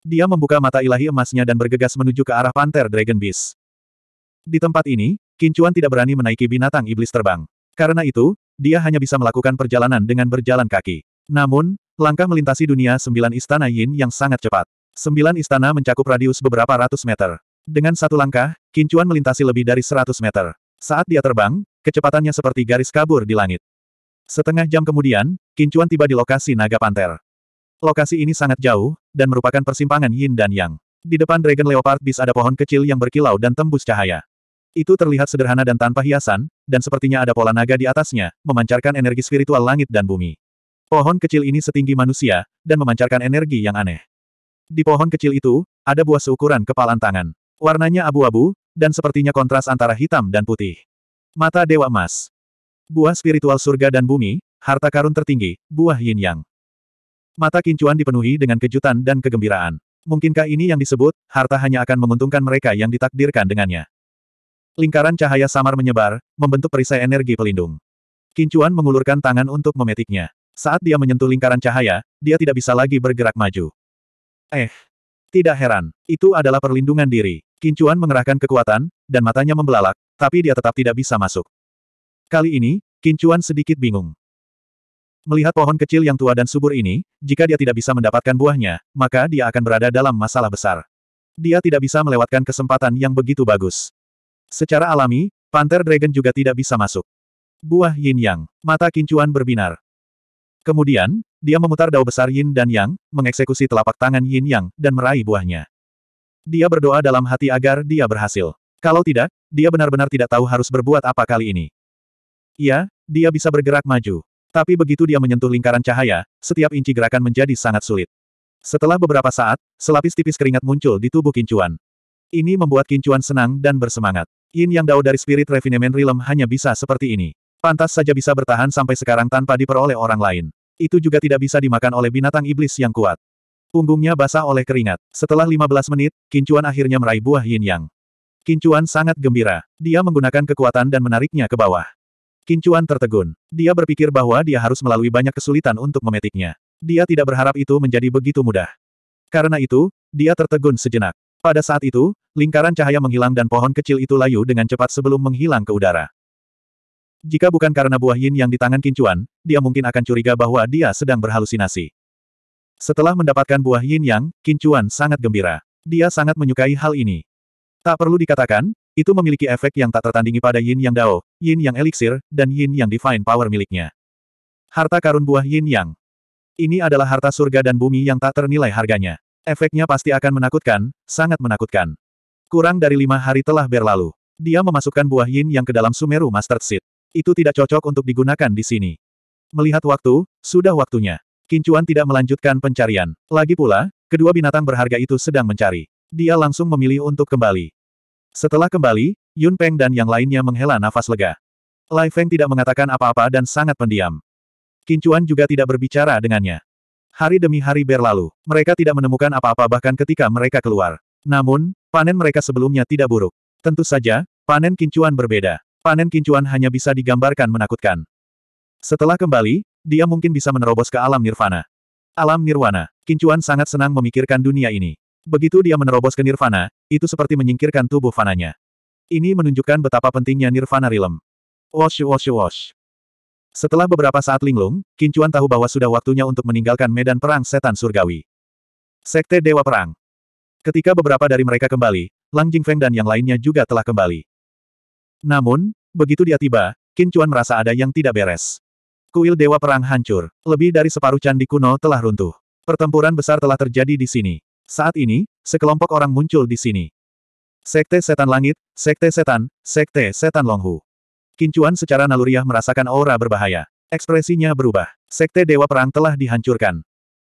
Dia membuka mata ilahi emasnya dan bergegas menuju ke arah Panther Dragon Beast. Di tempat ini, Kincuan tidak berani menaiki binatang iblis terbang. Karena itu, dia hanya bisa melakukan perjalanan dengan berjalan kaki. Namun, langkah melintasi dunia sembilan istana Yin yang sangat cepat. Sembilan istana mencakup radius beberapa ratus meter. Dengan satu langkah, Kincuan melintasi lebih dari seratus meter. Saat dia terbang, Kecepatannya seperti garis kabur di langit. Setengah jam kemudian, Kincuan tiba di lokasi Naga panther. Lokasi ini sangat jauh, dan merupakan persimpangan yin dan yang. Di depan Dragon Leopard Beast ada pohon kecil yang berkilau dan tembus cahaya. Itu terlihat sederhana dan tanpa hiasan, dan sepertinya ada pola naga di atasnya, memancarkan energi spiritual langit dan bumi. Pohon kecil ini setinggi manusia, dan memancarkan energi yang aneh. Di pohon kecil itu, ada buah seukuran kepalan tangan. Warnanya abu-abu, dan sepertinya kontras antara hitam dan putih. Mata Dewa Emas, Buah spiritual surga dan bumi, harta karun tertinggi, buah yin yang. Mata kincuan dipenuhi dengan kejutan dan kegembiraan. Mungkinkah ini yang disebut, harta hanya akan menguntungkan mereka yang ditakdirkan dengannya. Lingkaran cahaya samar menyebar, membentuk perisai energi pelindung. Kincuan mengulurkan tangan untuk memetiknya. Saat dia menyentuh lingkaran cahaya, dia tidak bisa lagi bergerak maju. Eh, tidak heran, itu adalah perlindungan diri. Kincuan mengerahkan kekuatan, dan matanya membelalak, tapi dia tetap tidak bisa masuk. Kali ini, Kincuan sedikit bingung. Melihat pohon kecil yang tua dan subur ini, jika dia tidak bisa mendapatkan buahnya, maka dia akan berada dalam masalah besar. Dia tidak bisa melewatkan kesempatan yang begitu bagus. Secara alami, Panther Dragon juga tidak bisa masuk. Buah Yin Yang, mata kincuan berbinar. Kemudian, dia memutar dao besar Yin dan Yang, mengeksekusi telapak tangan Yin Yang, dan meraih buahnya. Dia berdoa dalam hati agar dia berhasil. Kalau tidak, dia benar-benar tidak tahu harus berbuat apa kali ini. Ya, dia bisa bergerak maju. Tapi begitu dia menyentuh lingkaran cahaya, setiap inci gerakan menjadi sangat sulit. Setelah beberapa saat, selapis tipis keringat muncul di tubuh Kincuan. Ini membuat Kincuan senang dan bersemangat. Yin yang dao dari Spirit Refinement Realm hanya bisa seperti ini. Pantas saja bisa bertahan sampai sekarang tanpa diperoleh orang lain. Itu juga tidak bisa dimakan oleh binatang iblis yang kuat. Punggungnya basah oleh keringat. Setelah 15 menit, Kincuan akhirnya meraih buah yin yang. Kincuan sangat gembira. Dia menggunakan kekuatan dan menariknya ke bawah. Kincuan tertegun. Dia berpikir bahwa dia harus melalui banyak kesulitan untuk memetiknya. Dia tidak berharap itu menjadi begitu mudah. Karena itu, dia tertegun sejenak. Pada saat itu, lingkaran cahaya menghilang dan pohon kecil itu layu dengan cepat sebelum menghilang ke udara. Jika bukan karena buah yin yang di tangan Kincuan, dia mungkin akan curiga bahwa dia sedang berhalusinasi. Setelah mendapatkan buah yin yang, Kincuan sangat gembira. Dia sangat menyukai hal ini. Tak perlu dikatakan, itu memiliki efek yang tak tertandingi pada Yin Yang Dao, Yin Yang Elixir, dan Yin Yang Divine Power miliknya. Harta karun buah Yin Yang. Ini adalah harta surga dan bumi yang tak ternilai harganya. Efeknya pasti akan menakutkan, sangat menakutkan. Kurang dari lima hari telah berlalu. Dia memasukkan buah Yin Yang ke dalam Sumeru Master Seed. Itu tidak cocok untuk digunakan di sini. Melihat waktu, sudah waktunya. Kincuan tidak melanjutkan pencarian. Lagi pula, kedua binatang berharga itu sedang mencari. Dia langsung memilih untuk kembali. Setelah kembali, Yun Peng dan yang lainnya menghela nafas lega. Lai Feng tidak mengatakan apa-apa dan sangat pendiam. Kincuan juga tidak berbicara dengannya. Hari demi hari berlalu, mereka tidak menemukan apa-apa bahkan ketika mereka keluar. Namun, panen mereka sebelumnya tidak buruk. Tentu saja, panen Kincuan berbeda. Panen Kincuan hanya bisa digambarkan menakutkan. Setelah kembali, dia mungkin bisa menerobos ke alam nirvana. Alam nirwana, Kincuan sangat senang memikirkan dunia ini. Begitu dia menerobos ke nirvana, itu seperti menyingkirkan tubuh fananya. Ini menunjukkan betapa pentingnya nirvana rilem. Wash wash wash. Setelah beberapa saat linglung, Kincuan tahu bahwa sudah waktunya untuk meninggalkan medan perang setan surgawi. Sekte Dewa Perang. Ketika beberapa dari mereka kembali, Lang Jingfeng dan yang lainnya juga telah kembali. Namun, begitu dia tiba, Kincuan merasa ada yang tidak beres. Kuil Dewa Perang hancur. Lebih dari separuh candi kuno telah runtuh. Pertempuran besar telah terjadi di sini. Saat ini, sekelompok orang muncul di sini. Sekte Setan Langit, Sekte Setan, Sekte Setan Longhu. Kincuan secara naluriah merasakan aura berbahaya. Ekspresinya berubah. Sekte Dewa Perang telah dihancurkan.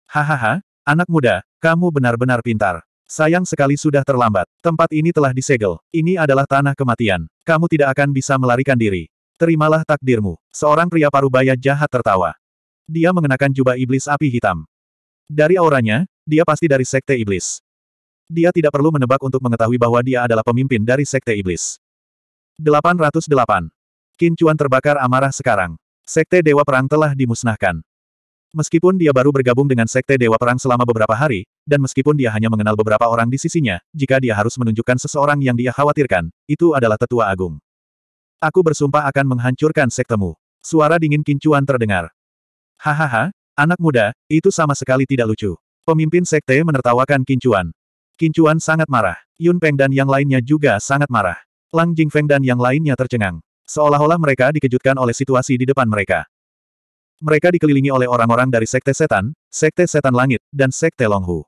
Hahaha, anak muda, kamu benar-benar pintar. Sayang sekali sudah terlambat. Tempat ini telah disegel. Ini adalah tanah kematian. Kamu tidak akan bisa melarikan diri. Terimalah takdirmu. Seorang pria parubaya jahat tertawa. Dia mengenakan jubah iblis api hitam. Dari auranya, dia pasti dari Sekte Iblis. Dia tidak perlu menebak untuk mengetahui bahwa dia adalah pemimpin dari Sekte Iblis. 808. Kincuan terbakar amarah sekarang. Sekte Dewa Perang telah dimusnahkan. Meskipun dia baru bergabung dengan Sekte Dewa Perang selama beberapa hari, dan meskipun dia hanya mengenal beberapa orang di sisinya, jika dia harus menunjukkan seseorang yang dia khawatirkan, itu adalah Tetua Agung. Aku bersumpah akan menghancurkan sektemu. Suara dingin Kincuan terdengar. Hahaha, anak muda, itu sama sekali tidak lucu. Pemimpin sekte menertawakan Kincuan. Kincuan sangat marah. Yun Peng dan yang lainnya juga sangat marah. Lang Jingfeng dan yang lainnya tercengang. Seolah-olah mereka dikejutkan oleh situasi di depan mereka. Mereka dikelilingi oleh orang-orang dari Sekte Setan, Sekte Setan Langit, dan Sekte Longhu.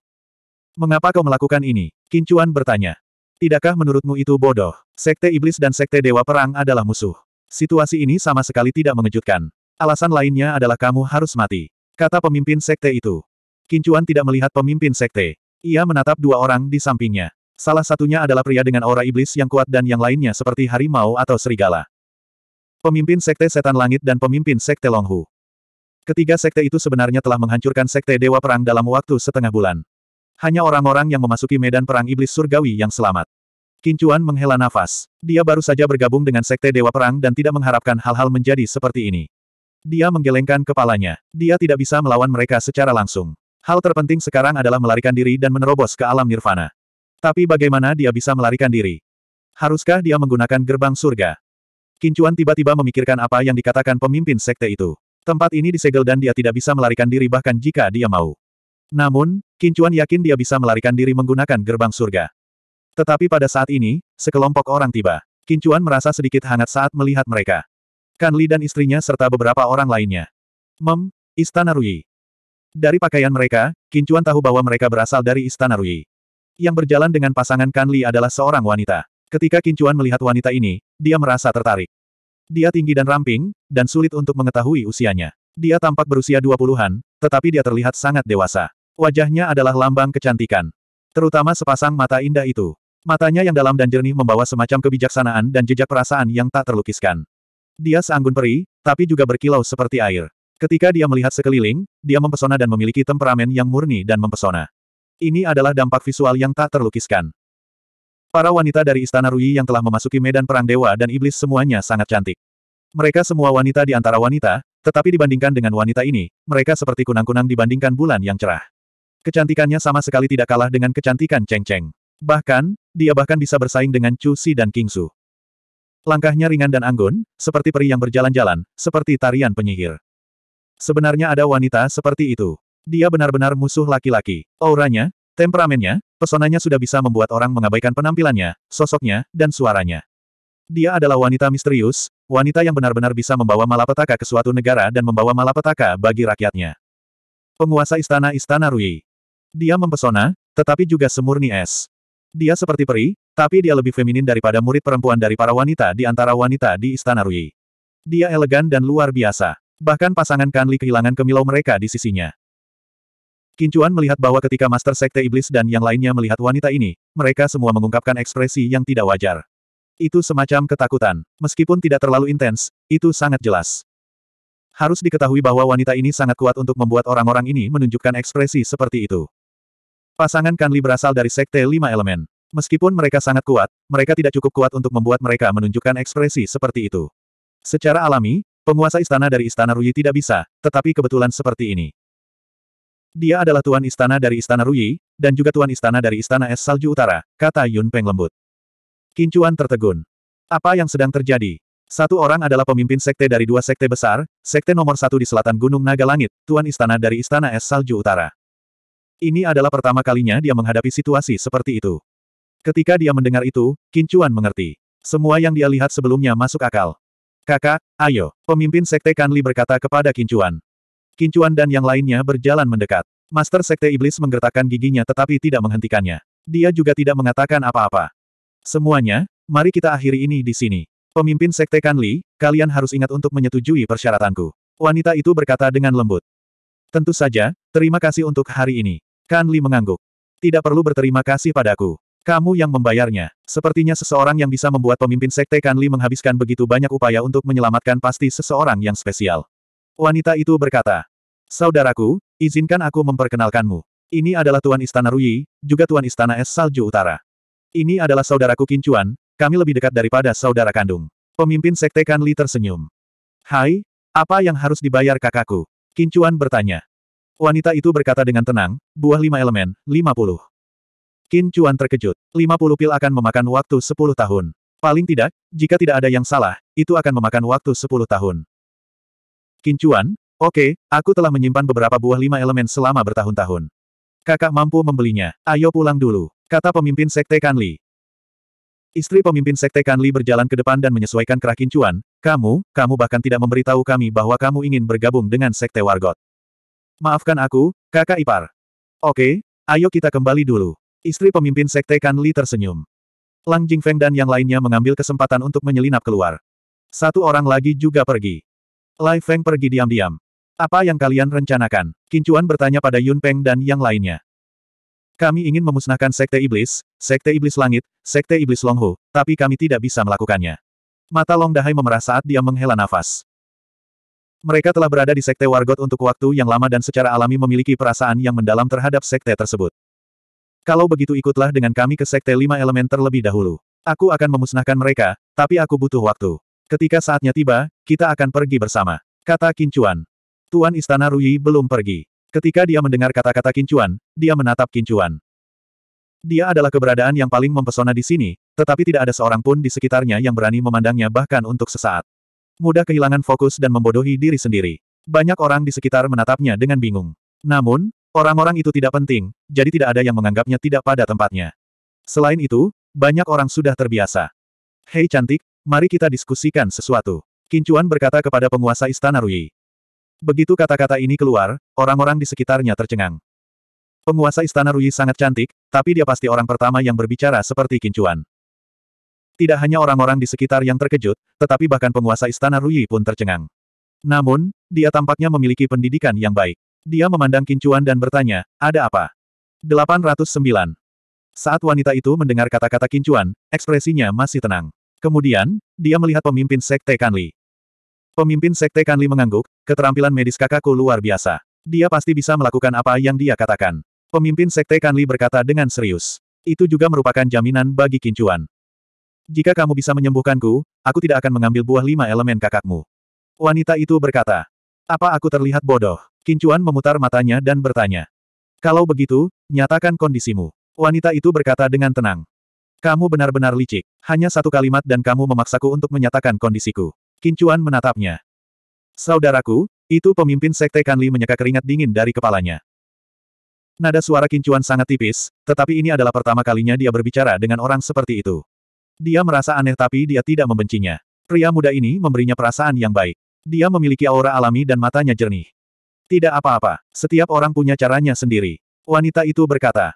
Mengapa kau melakukan ini? Kincuan bertanya. Tidakkah menurutmu itu bodoh? Sekte Iblis dan Sekte Dewa Perang adalah musuh. Situasi ini sama sekali tidak mengejutkan. Alasan lainnya adalah kamu harus mati. Kata pemimpin sekte itu. Kincuan tidak melihat pemimpin sekte. Ia menatap dua orang di sampingnya. Salah satunya adalah pria dengan aura iblis yang kuat dan yang lainnya seperti harimau atau serigala. Pemimpin sekte setan langit dan pemimpin sekte Longhu. Ketiga sekte itu sebenarnya telah menghancurkan sekte Dewa Perang dalam waktu setengah bulan. Hanya orang-orang yang memasuki medan perang iblis surgawi yang selamat. Kincuan menghela nafas. Dia baru saja bergabung dengan sekte Dewa Perang dan tidak mengharapkan hal-hal menjadi seperti ini. Dia menggelengkan kepalanya. Dia tidak bisa melawan mereka secara langsung. Hal terpenting sekarang adalah melarikan diri dan menerobos ke alam nirvana. Tapi bagaimana dia bisa melarikan diri? Haruskah dia menggunakan gerbang surga? Kincuan tiba-tiba memikirkan apa yang dikatakan pemimpin sekte itu. Tempat ini disegel dan dia tidak bisa melarikan diri bahkan jika dia mau. Namun, Kincuan yakin dia bisa melarikan diri menggunakan gerbang surga. Tetapi pada saat ini, sekelompok orang tiba. Kincuan merasa sedikit hangat saat melihat mereka. Kanli dan istrinya serta beberapa orang lainnya. Mem, Istana Rui. Dari pakaian mereka, Kincuan tahu bahwa mereka berasal dari Istana Rui. Yang berjalan dengan pasangan Kan Li adalah seorang wanita. Ketika Kincuan melihat wanita ini, dia merasa tertarik. Dia tinggi dan ramping, dan sulit untuk mengetahui usianya. Dia tampak berusia 20-an, tetapi dia terlihat sangat dewasa. Wajahnya adalah lambang kecantikan. Terutama sepasang mata indah itu. Matanya yang dalam dan jernih membawa semacam kebijaksanaan dan jejak perasaan yang tak terlukiskan. Dia seanggun peri, tapi juga berkilau seperti air. Ketika dia melihat sekeliling, dia mempesona dan memiliki temperamen yang murni dan mempesona. Ini adalah dampak visual yang tak terlukiskan. Para wanita dari Istana Rui yang telah memasuki medan perang dewa dan iblis semuanya sangat cantik. Mereka semua wanita di antara wanita, tetapi dibandingkan dengan wanita ini, mereka seperti kunang-kunang dibandingkan bulan yang cerah. Kecantikannya sama sekali tidak kalah dengan kecantikan Cheng Cheng. Bahkan, dia bahkan bisa bersaing dengan Chu Si dan King Su. Langkahnya ringan dan anggun, seperti peri yang berjalan-jalan, seperti tarian penyihir. Sebenarnya ada wanita seperti itu. Dia benar-benar musuh laki-laki. Auranya, temperamennya, pesonanya sudah bisa membuat orang mengabaikan penampilannya, sosoknya, dan suaranya. Dia adalah wanita misterius, wanita yang benar-benar bisa membawa malapetaka ke suatu negara dan membawa malapetaka bagi rakyatnya. Penguasa istana Istana Rui. Dia mempesona, tetapi juga semurni es. Dia seperti peri, tapi dia lebih feminin daripada murid perempuan dari para wanita di antara wanita di Istana Rui. Dia elegan dan luar biasa. Bahkan pasangan Kanli kehilangan kemilau mereka di sisinya. Kincuan melihat bahwa ketika Master Sekte Iblis dan yang lainnya melihat wanita ini, mereka semua mengungkapkan ekspresi yang tidak wajar. Itu semacam ketakutan. Meskipun tidak terlalu intens, itu sangat jelas. Harus diketahui bahwa wanita ini sangat kuat untuk membuat orang-orang ini menunjukkan ekspresi seperti itu. Pasangan Kanli berasal dari Sekte Lima Elemen. Meskipun mereka sangat kuat, mereka tidak cukup kuat untuk membuat mereka menunjukkan ekspresi seperti itu. Secara alami, Penguasa istana dari istana Ruyi tidak bisa, tetapi kebetulan seperti ini. Dia adalah tuan istana dari istana Ruyi, dan juga tuan istana dari istana es salju utara, kata Yun Peng lembut. Kincuan tertegun. Apa yang sedang terjadi? Satu orang adalah pemimpin sekte dari dua sekte besar, sekte nomor satu di selatan Gunung Naga Langit, Tuan Istana dari Istana Es Salju Utara. Ini adalah pertama kalinya dia menghadapi situasi seperti itu. Ketika dia mendengar itu, Kincuan mengerti. Semua yang dia lihat sebelumnya masuk akal. Kakak, ayo. Pemimpin Sekte Kanli berkata kepada Kincuan. Kincuan dan yang lainnya berjalan mendekat. Master Sekte Iblis menggertakkan giginya tetapi tidak menghentikannya. Dia juga tidak mengatakan apa-apa. Semuanya, mari kita akhiri ini di sini. Pemimpin Sekte Kanli, kalian harus ingat untuk menyetujui persyaratanku. Wanita itu berkata dengan lembut. Tentu saja, terima kasih untuk hari ini. Kanli mengangguk. Tidak perlu berterima kasih padaku. Kamu yang membayarnya. Sepertinya seseorang yang bisa membuat pemimpin sekte Kanli menghabiskan begitu banyak upaya untuk menyelamatkan pasti seseorang yang spesial. Wanita itu berkata, Saudaraku, izinkan aku memperkenalkanmu. Ini adalah Tuan Istana Rui, juga Tuan Istana Es Salju Utara. Ini adalah saudaraku Kincuan, kami lebih dekat daripada saudara kandung. Pemimpin sekte Kanli tersenyum. Hai, apa yang harus dibayar kakakku? Kincuan bertanya. Wanita itu berkata dengan tenang, buah lima elemen, lima puluh. Qin Chuan terkejut. 50 pil akan memakan waktu 10 tahun. Paling tidak, jika tidak ada yang salah, itu akan memakan waktu 10 tahun. Qin Chuan, oke, okay, aku telah menyimpan beberapa buah lima elemen selama bertahun-tahun. Kakak mampu membelinya, ayo pulang dulu, kata pemimpin Sekte Kanli. Istri pemimpin Sekte Kanli berjalan ke depan dan menyesuaikan kerah Qin Chuan, kamu, kamu bahkan tidak memberitahu kami bahwa kamu ingin bergabung dengan Sekte Wargot. Maafkan aku, kakak ipar. Oke, okay, ayo kita kembali dulu. Istri pemimpin sekte Kan Li tersenyum. Lang Jingfeng dan yang lainnya mengambil kesempatan untuk menyelinap keluar. Satu orang lagi juga pergi. Lai Feng pergi diam-diam. Apa yang kalian rencanakan? Kincuan bertanya pada Yun Peng dan yang lainnya. Kami ingin memusnahkan Sekte Iblis, Sekte Iblis Langit, Sekte Iblis Longhu, tapi kami tidak bisa melakukannya. Mata Long Dahai memerah saat dia menghela nafas. Mereka telah berada di Sekte Wargot untuk waktu yang lama dan secara alami memiliki perasaan yang mendalam terhadap Sekte tersebut. Kalau begitu ikutlah dengan kami ke Sekte Lima Elemen terlebih dahulu. Aku akan memusnahkan mereka, tapi aku butuh waktu. Ketika saatnya tiba, kita akan pergi bersama. Kata Kincuan. Tuan Istana Ruyi belum pergi. Ketika dia mendengar kata-kata Kincuan, dia menatap Kincuan. Dia adalah keberadaan yang paling mempesona di sini, tetapi tidak ada seorang pun di sekitarnya yang berani memandangnya bahkan untuk sesaat. Mudah kehilangan fokus dan membodohi diri sendiri. Banyak orang di sekitar menatapnya dengan bingung. Namun, Orang-orang itu tidak penting, jadi tidak ada yang menganggapnya tidak pada tempatnya. Selain itu, banyak orang sudah terbiasa. Hei cantik, mari kita diskusikan sesuatu. Kincuan berkata kepada penguasa istana Rui. Begitu kata-kata ini keluar, orang-orang di sekitarnya tercengang. Penguasa istana Rui sangat cantik, tapi dia pasti orang pertama yang berbicara seperti Kincuan. Tidak hanya orang-orang di sekitar yang terkejut, tetapi bahkan penguasa istana Rui pun tercengang. Namun, dia tampaknya memiliki pendidikan yang baik. Dia memandang Kincuan dan bertanya, ada apa? 809. Saat wanita itu mendengar kata-kata Kincuan, ekspresinya masih tenang. Kemudian, dia melihat pemimpin Sekte Kanli. Pemimpin Sekte Kanli mengangguk, keterampilan medis kakakku luar biasa. Dia pasti bisa melakukan apa yang dia katakan. Pemimpin Sekte Kanli berkata dengan serius. Itu juga merupakan jaminan bagi Kincuan. Jika kamu bisa menyembuhkanku, aku tidak akan mengambil buah lima elemen kakakmu. Wanita itu berkata. Apa aku terlihat bodoh? Kincuan memutar matanya dan bertanya. Kalau begitu, nyatakan kondisimu. Wanita itu berkata dengan tenang. Kamu benar-benar licik. Hanya satu kalimat dan kamu memaksaku untuk menyatakan kondisiku. Kincuan menatapnya. Saudaraku, itu pemimpin sekte Kanli menyeka keringat dingin dari kepalanya. Nada suara Kincuan sangat tipis, tetapi ini adalah pertama kalinya dia berbicara dengan orang seperti itu. Dia merasa aneh tapi dia tidak membencinya. Pria muda ini memberinya perasaan yang baik. Dia memiliki aura alami dan matanya jernih. Tidak apa-apa, setiap orang punya caranya sendiri. Wanita itu berkata.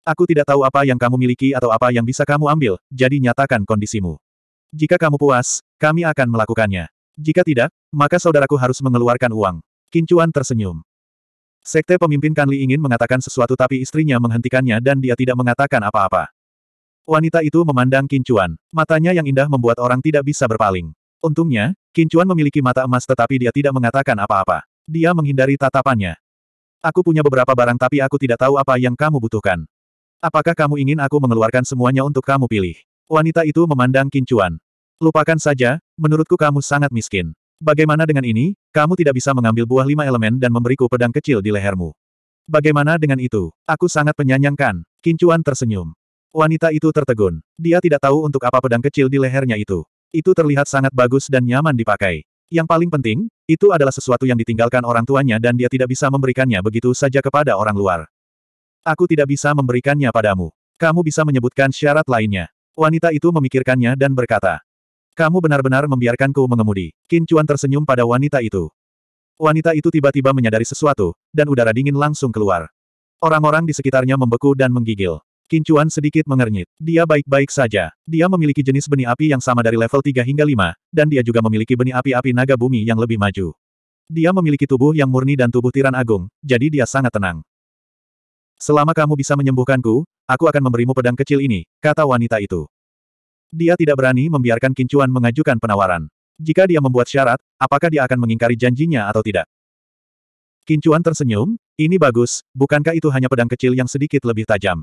Aku tidak tahu apa yang kamu miliki atau apa yang bisa kamu ambil, jadi nyatakan kondisimu. Jika kamu puas, kami akan melakukannya. Jika tidak, maka saudaraku harus mengeluarkan uang. Kincuan tersenyum. Sekte pemimpin Kanli ingin mengatakan sesuatu tapi istrinya menghentikannya dan dia tidak mengatakan apa-apa. Wanita itu memandang Kincuan. Matanya yang indah membuat orang tidak bisa berpaling. Untungnya, Kincuan memiliki mata emas tetapi dia tidak mengatakan apa-apa. Dia menghindari tatapannya. Aku punya beberapa barang tapi aku tidak tahu apa yang kamu butuhkan. Apakah kamu ingin aku mengeluarkan semuanya untuk kamu pilih? Wanita itu memandang kincuan. Lupakan saja, menurutku kamu sangat miskin. Bagaimana dengan ini, kamu tidak bisa mengambil buah lima elemen dan memberiku pedang kecil di lehermu. Bagaimana dengan itu? Aku sangat penyanyangkan, Kincuan tersenyum. Wanita itu tertegun. Dia tidak tahu untuk apa pedang kecil di lehernya itu. Itu terlihat sangat bagus dan nyaman dipakai. Yang paling penting, itu adalah sesuatu yang ditinggalkan orang tuanya dan dia tidak bisa memberikannya begitu saja kepada orang luar. Aku tidak bisa memberikannya padamu. Kamu bisa menyebutkan syarat lainnya. Wanita itu memikirkannya dan berkata, Kamu benar-benar membiarkanku mengemudi. Qin tersenyum pada wanita itu. Wanita itu tiba-tiba menyadari sesuatu, dan udara dingin langsung keluar. Orang-orang di sekitarnya membeku dan menggigil. Kincuan sedikit mengernyit. Dia baik-baik saja. Dia memiliki jenis benih api yang sama dari level 3 hingga 5, dan dia juga memiliki benih api-api naga bumi yang lebih maju. Dia memiliki tubuh yang murni dan tubuh tiran agung, jadi dia sangat tenang. Selama kamu bisa menyembuhkanku, aku akan memberimu pedang kecil ini, kata wanita itu. Dia tidak berani membiarkan Kincuan mengajukan penawaran. Jika dia membuat syarat, apakah dia akan mengingkari janjinya atau tidak? Kincuan tersenyum, ini bagus, bukankah itu hanya pedang kecil yang sedikit lebih tajam?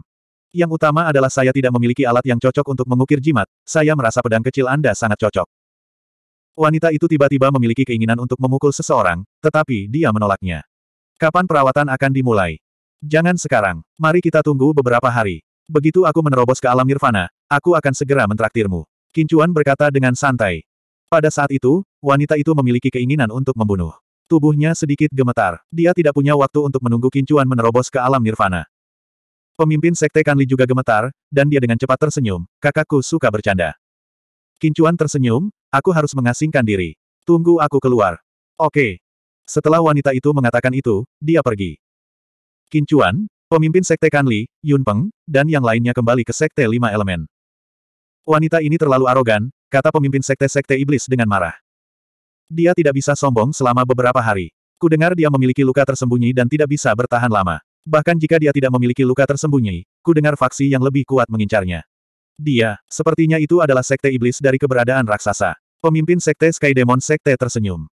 Yang utama adalah saya tidak memiliki alat yang cocok untuk mengukir jimat, saya merasa pedang kecil Anda sangat cocok. Wanita itu tiba-tiba memiliki keinginan untuk memukul seseorang, tetapi dia menolaknya. Kapan perawatan akan dimulai? Jangan sekarang, mari kita tunggu beberapa hari. Begitu aku menerobos ke alam nirvana, aku akan segera mentraktirmu. Kincuan berkata dengan santai. Pada saat itu, wanita itu memiliki keinginan untuk membunuh. Tubuhnya sedikit gemetar. Dia tidak punya waktu untuk menunggu Kincuan menerobos ke alam nirvana. Pemimpin Sekte Kanli juga gemetar, dan dia dengan cepat tersenyum, kakakku suka bercanda. Kincuan tersenyum, aku harus mengasingkan diri. Tunggu aku keluar. Oke. Setelah wanita itu mengatakan itu, dia pergi. Kincuan, pemimpin Sekte Kanli, Yun Peng, dan yang lainnya kembali ke Sekte Lima Elemen. Wanita ini terlalu arogan, kata pemimpin Sekte-Sekte Iblis dengan marah. Dia tidak bisa sombong selama beberapa hari. Kudengar dia memiliki luka tersembunyi dan tidak bisa bertahan lama. Bahkan jika dia tidak memiliki luka tersembunyi, ku dengar faksi yang lebih kuat mengincarnya. Dia, sepertinya itu adalah sekte iblis dari keberadaan raksasa. Pemimpin sekte Sky Demon Sekte tersenyum.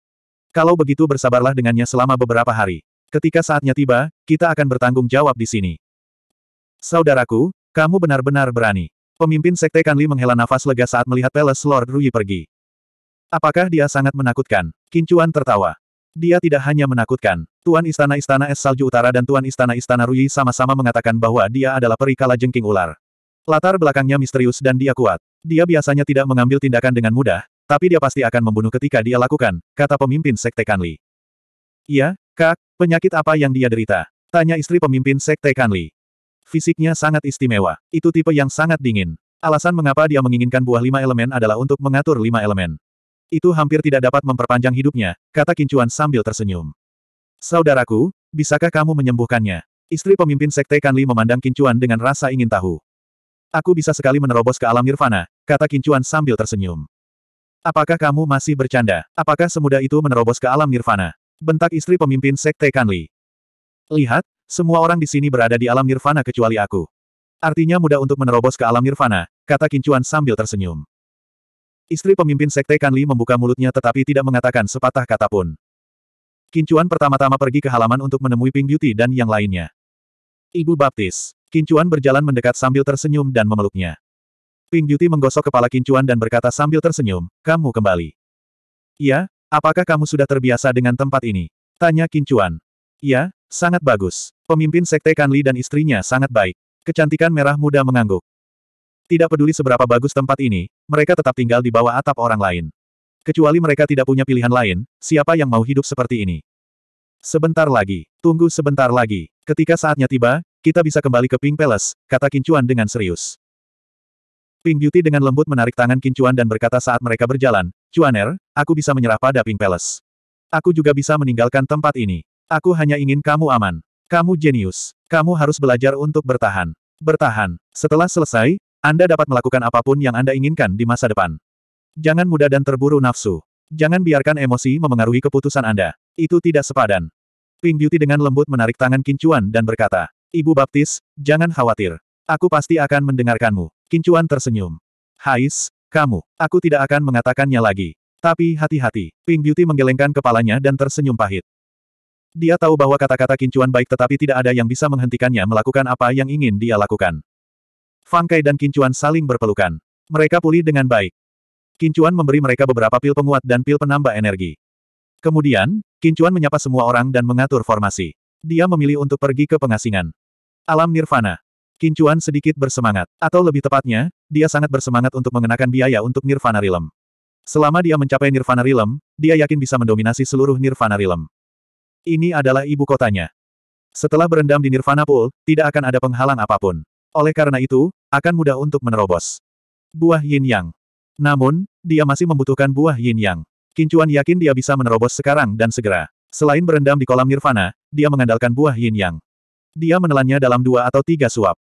Kalau begitu bersabarlah dengannya selama beberapa hari. Ketika saatnya tiba, kita akan bertanggung jawab di sini. Saudaraku, kamu benar-benar berani. Pemimpin Sekte Kanli menghela nafas lega saat melihat Palace Lord Rui pergi. Apakah dia sangat menakutkan? Kincuan tertawa. Dia tidak hanya menakutkan, Tuan Istana-Istana Es Salju Utara dan Tuan Istana-Istana Rui sama-sama mengatakan bahwa dia adalah peri kala jengking ular. Latar belakangnya misterius dan dia kuat. Dia biasanya tidak mengambil tindakan dengan mudah, tapi dia pasti akan membunuh ketika dia lakukan, kata pemimpin Sekte Kanli. Iya, Kak, penyakit apa yang dia derita? Tanya istri pemimpin Sekte Kanli. Fisiknya sangat istimewa. Itu tipe yang sangat dingin. Alasan mengapa dia menginginkan buah lima elemen adalah untuk mengatur lima elemen. Itu hampir tidak dapat memperpanjang hidupnya, kata Kincuan sambil tersenyum. Saudaraku, bisakah kamu menyembuhkannya? Istri pemimpin Sekte Kanli memandang Kincuan dengan rasa ingin tahu. Aku bisa sekali menerobos ke alam nirvana, kata Kincuan sambil tersenyum. Apakah kamu masih bercanda? Apakah semudah itu menerobos ke alam nirvana? Bentak istri pemimpin Sekte Kanli. Lihat, semua orang di sini berada di alam nirvana kecuali aku. Artinya mudah untuk menerobos ke alam nirvana, kata Kincuan sambil tersenyum. Istri pemimpin sekte Kanli membuka mulutnya tetapi tidak mengatakan sepatah kata pun. Kincuan pertama-tama pergi ke halaman untuk menemui Pink Beauty dan yang lainnya. Ibu Baptis. Kincuan berjalan mendekat sambil tersenyum dan memeluknya. Pink Beauty menggosok kepala Kincuan dan berkata sambil tersenyum, kamu kembali. Ya, apakah kamu sudah terbiasa dengan tempat ini? Tanya Kincuan. "Ya, sangat bagus. Pemimpin sekte Kanli dan istrinya sangat baik. Kecantikan merah muda mengangguk. Tidak peduli seberapa bagus tempat ini, mereka tetap tinggal di bawah atap orang lain. Kecuali mereka tidak punya pilihan lain, siapa yang mau hidup seperti ini? Sebentar lagi, tunggu sebentar lagi. Ketika saatnya tiba, kita bisa kembali ke Pink Palace, kata Kincuan dengan serius. Pink Beauty dengan lembut menarik tangan Kincuan dan berkata saat mereka berjalan, Cuaner, aku bisa menyerah pada Pink Palace. Aku juga bisa meninggalkan tempat ini. Aku hanya ingin kamu aman. Kamu jenius. Kamu harus belajar untuk bertahan. Bertahan. Setelah selesai, anda dapat melakukan apapun yang Anda inginkan di masa depan. Jangan mudah dan terburu nafsu. Jangan biarkan emosi memengaruhi keputusan Anda. Itu tidak sepadan. Ping Beauty dengan lembut menarik tangan Kincuan dan berkata, Ibu Baptis, jangan khawatir. Aku pasti akan mendengarkanmu. Kincuan tersenyum. Hais, kamu, aku tidak akan mengatakannya lagi. Tapi hati-hati, Ping Beauty menggelengkan kepalanya dan tersenyum pahit. Dia tahu bahwa kata-kata Kincuan baik tetapi tidak ada yang bisa menghentikannya melakukan apa yang ingin dia lakukan. Fang Kai dan Kincuan saling berpelukan. Mereka pulih dengan baik. Kincuan memberi mereka beberapa pil penguat dan pil penambah energi. Kemudian, Kincuan menyapa semua orang dan mengatur formasi. Dia memilih untuk pergi ke pengasingan. Alam Nirvana. Kincuan sedikit bersemangat. Atau lebih tepatnya, dia sangat bersemangat untuk mengenakan biaya untuk Nirvana Realm. Selama dia mencapai Nirvana Realm, dia yakin bisa mendominasi seluruh Nirvana Realm. Ini adalah ibu kotanya. Setelah berendam di Nirvana Pool, tidak akan ada penghalang apapun. Oleh karena itu, akan mudah untuk menerobos. Buah yin yang. Namun, dia masih membutuhkan buah yin yang. Kincuan yakin dia bisa menerobos sekarang dan segera. Selain berendam di kolam nirvana, dia mengandalkan buah yin yang. Dia menelannya dalam dua atau tiga suap.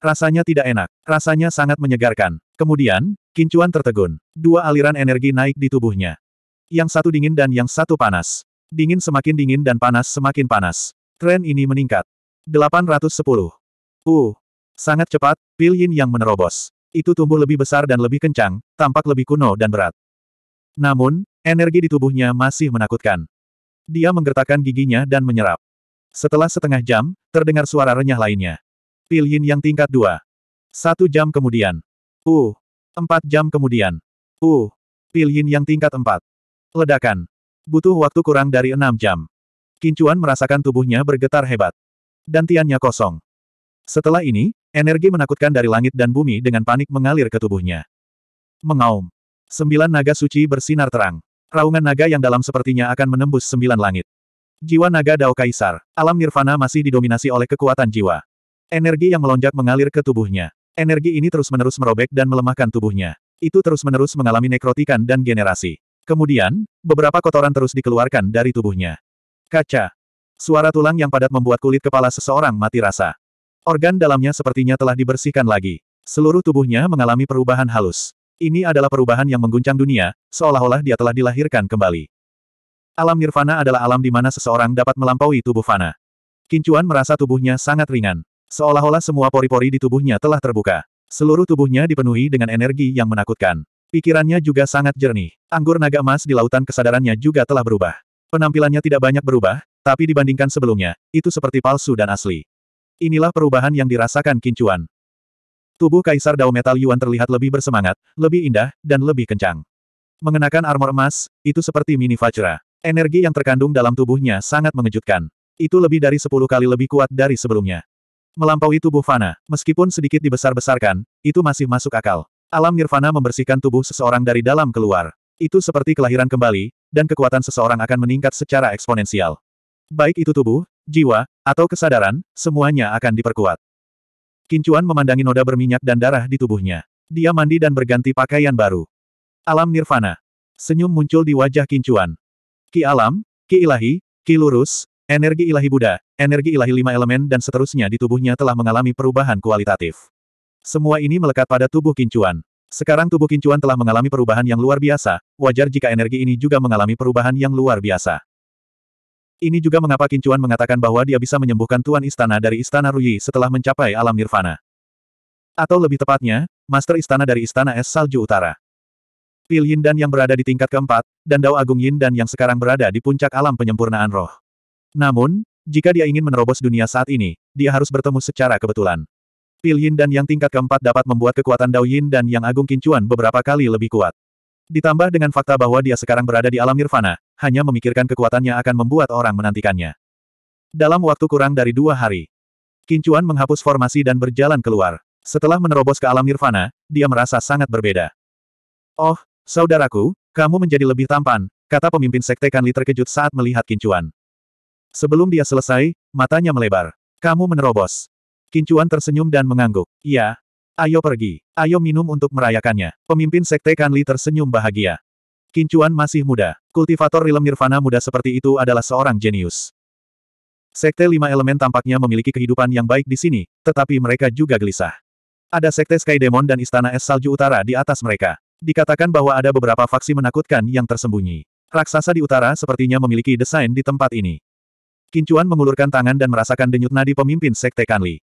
Rasanya tidak enak. Rasanya sangat menyegarkan. Kemudian, Kincuan tertegun. Dua aliran energi naik di tubuhnya. Yang satu dingin dan yang satu panas. Dingin semakin dingin dan panas semakin panas. Tren ini meningkat. 810. Uh, Sangat cepat, Pil Yin yang menerobos. Itu tumbuh lebih besar dan lebih kencang, tampak lebih kuno dan berat. Namun, energi di tubuhnya masih menakutkan. Dia menggertakkan giginya dan menyerap. Setelah setengah jam, terdengar suara renyah lainnya. Pil Yin yang tingkat dua. Satu jam kemudian. Uh. Empat jam kemudian. Uh. Pil Yin yang tingkat empat. Ledakan. Butuh waktu kurang dari enam jam. Kincuan merasakan tubuhnya bergetar hebat. Dan tiannya kosong. Setelah ini, Energi menakutkan dari langit dan bumi dengan panik mengalir ke tubuhnya. Mengaum. Sembilan naga suci bersinar terang. Raungan naga yang dalam sepertinya akan menembus sembilan langit. Jiwa naga Dao Kaisar, alam nirvana masih didominasi oleh kekuatan jiwa. Energi yang melonjak mengalir ke tubuhnya. Energi ini terus-menerus merobek dan melemahkan tubuhnya. Itu terus-menerus mengalami nekrotikan dan generasi. Kemudian, beberapa kotoran terus dikeluarkan dari tubuhnya. Kaca. Suara tulang yang padat membuat kulit kepala seseorang mati rasa. Organ dalamnya sepertinya telah dibersihkan lagi. Seluruh tubuhnya mengalami perubahan halus. Ini adalah perubahan yang mengguncang dunia, seolah-olah dia telah dilahirkan kembali. Alam nirvana adalah alam di mana seseorang dapat melampaui tubuh fana. Kincuan merasa tubuhnya sangat ringan. Seolah-olah semua pori-pori di tubuhnya telah terbuka. Seluruh tubuhnya dipenuhi dengan energi yang menakutkan. Pikirannya juga sangat jernih. Anggur naga emas di lautan kesadarannya juga telah berubah. Penampilannya tidak banyak berubah, tapi dibandingkan sebelumnya, itu seperti palsu dan asli. Inilah perubahan yang dirasakan Kincuan. Tubuh Kaisar Dao Metal Yuan terlihat lebih bersemangat, lebih indah, dan lebih kencang. Mengenakan armor emas, itu seperti mini Vajra. Energi yang terkandung dalam tubuhnya sangat mengejutkan. Itu lebih dari sepuluh kali lebih kuat dari sebelumnya. Melampaui tubuh Fana, meskipun sedikit dibesar-besarkan, itu masih masuk akal. Alam nirvana membersihkan tubuh seseorang dari dalam keluar. Itu seperti kelahiran kembali, dan kekuatan seseorang akan meningkat secara eksponensial. Baik itu tubuh, jiwa, atau kesadaran, semuanya akan diperkuat. Kincuan memandangi noda berminyak dan darah di tubuhnya. Dia mandi dan berganti pakaian baru. Alam nirvana. Senyum muncul di wajah Kincuan. Ki alam, ki ilahi, ki lurus, energi ilahi Buddha, energi ilahi lima elemen dan seterusnya di tubuhnya telah mengalami perubahan kualitatif. Semua ini melekat pada tubuh Kincuan. Sekarang tubuh Kincuan telah mengalami perubahan yang luar biasa, wajar jika energi ini juga mengalami perubahan yang luar biasa. Ini juga mengapa Kincuan mengatakan bahwa dia bisa menyembuhkan Tuan Istana dari Istana Ruyi setelah mencapai alam nirvana. Atau lebih tepatnya, Master Istana dari Istana Es Salju Utara. Pil Yin dan yang berada di tingkat keempat, dan Dao Agung Yin dan yang sekarang berada di puncak alam penyempurnaan roh. Namun, jika dia ingin menerobos dunia saat ini, dia harus bertemu secara kebetulan. Pil Yin dan yang tingkat keempat dapat membuat kekuatan Dao Yin dan yang Agung Kincuan beberapa kali lebih kuat. Ditambah dengan fakta bahwa dia sekarang berada di alam nirvana, hanya memikirkan kekuatannya akan membuat orang menantikannya. Dalam waktu kurang dari dua hari, Kincuan menghapus formasi dan berjalan keluar. Setelah menerobos ke alam nirvana, dia merasa sangat berbeda. Oh, saudaraku, kamu menjadi lebih tampan, kata pemimpin sekte Kanli terkejut saat melihat Kincuan. Sebelum dia selesai, matanya melebar. Kamu menerobos. Kincuan tersenyum dan mengangguk. Ya, Ayo pergi. Ayo minum untuk merayakannya. Pemimpin sekte Kanli tersenyum bahagia. Kincuan masih muda. Kultivator rilem nirvana muda seperti itu adalah seorang jenius. Sekte lima elemen tampaknya memiliki kehidupan yang baik di sini, tetapi mereka juga gelisah. Ada sekte Sky Demon dan Istana Es Salju Utara di atas mereka. Dikatakan bahwa ada beberapa faksi menakutkan yang tersembunyi. Raksasa di utara sepertinya memiliki desain di tempat ini. Kincuan mengulurkan tangan dan merasakan denyut nadi pemimpin Sekte Kanli.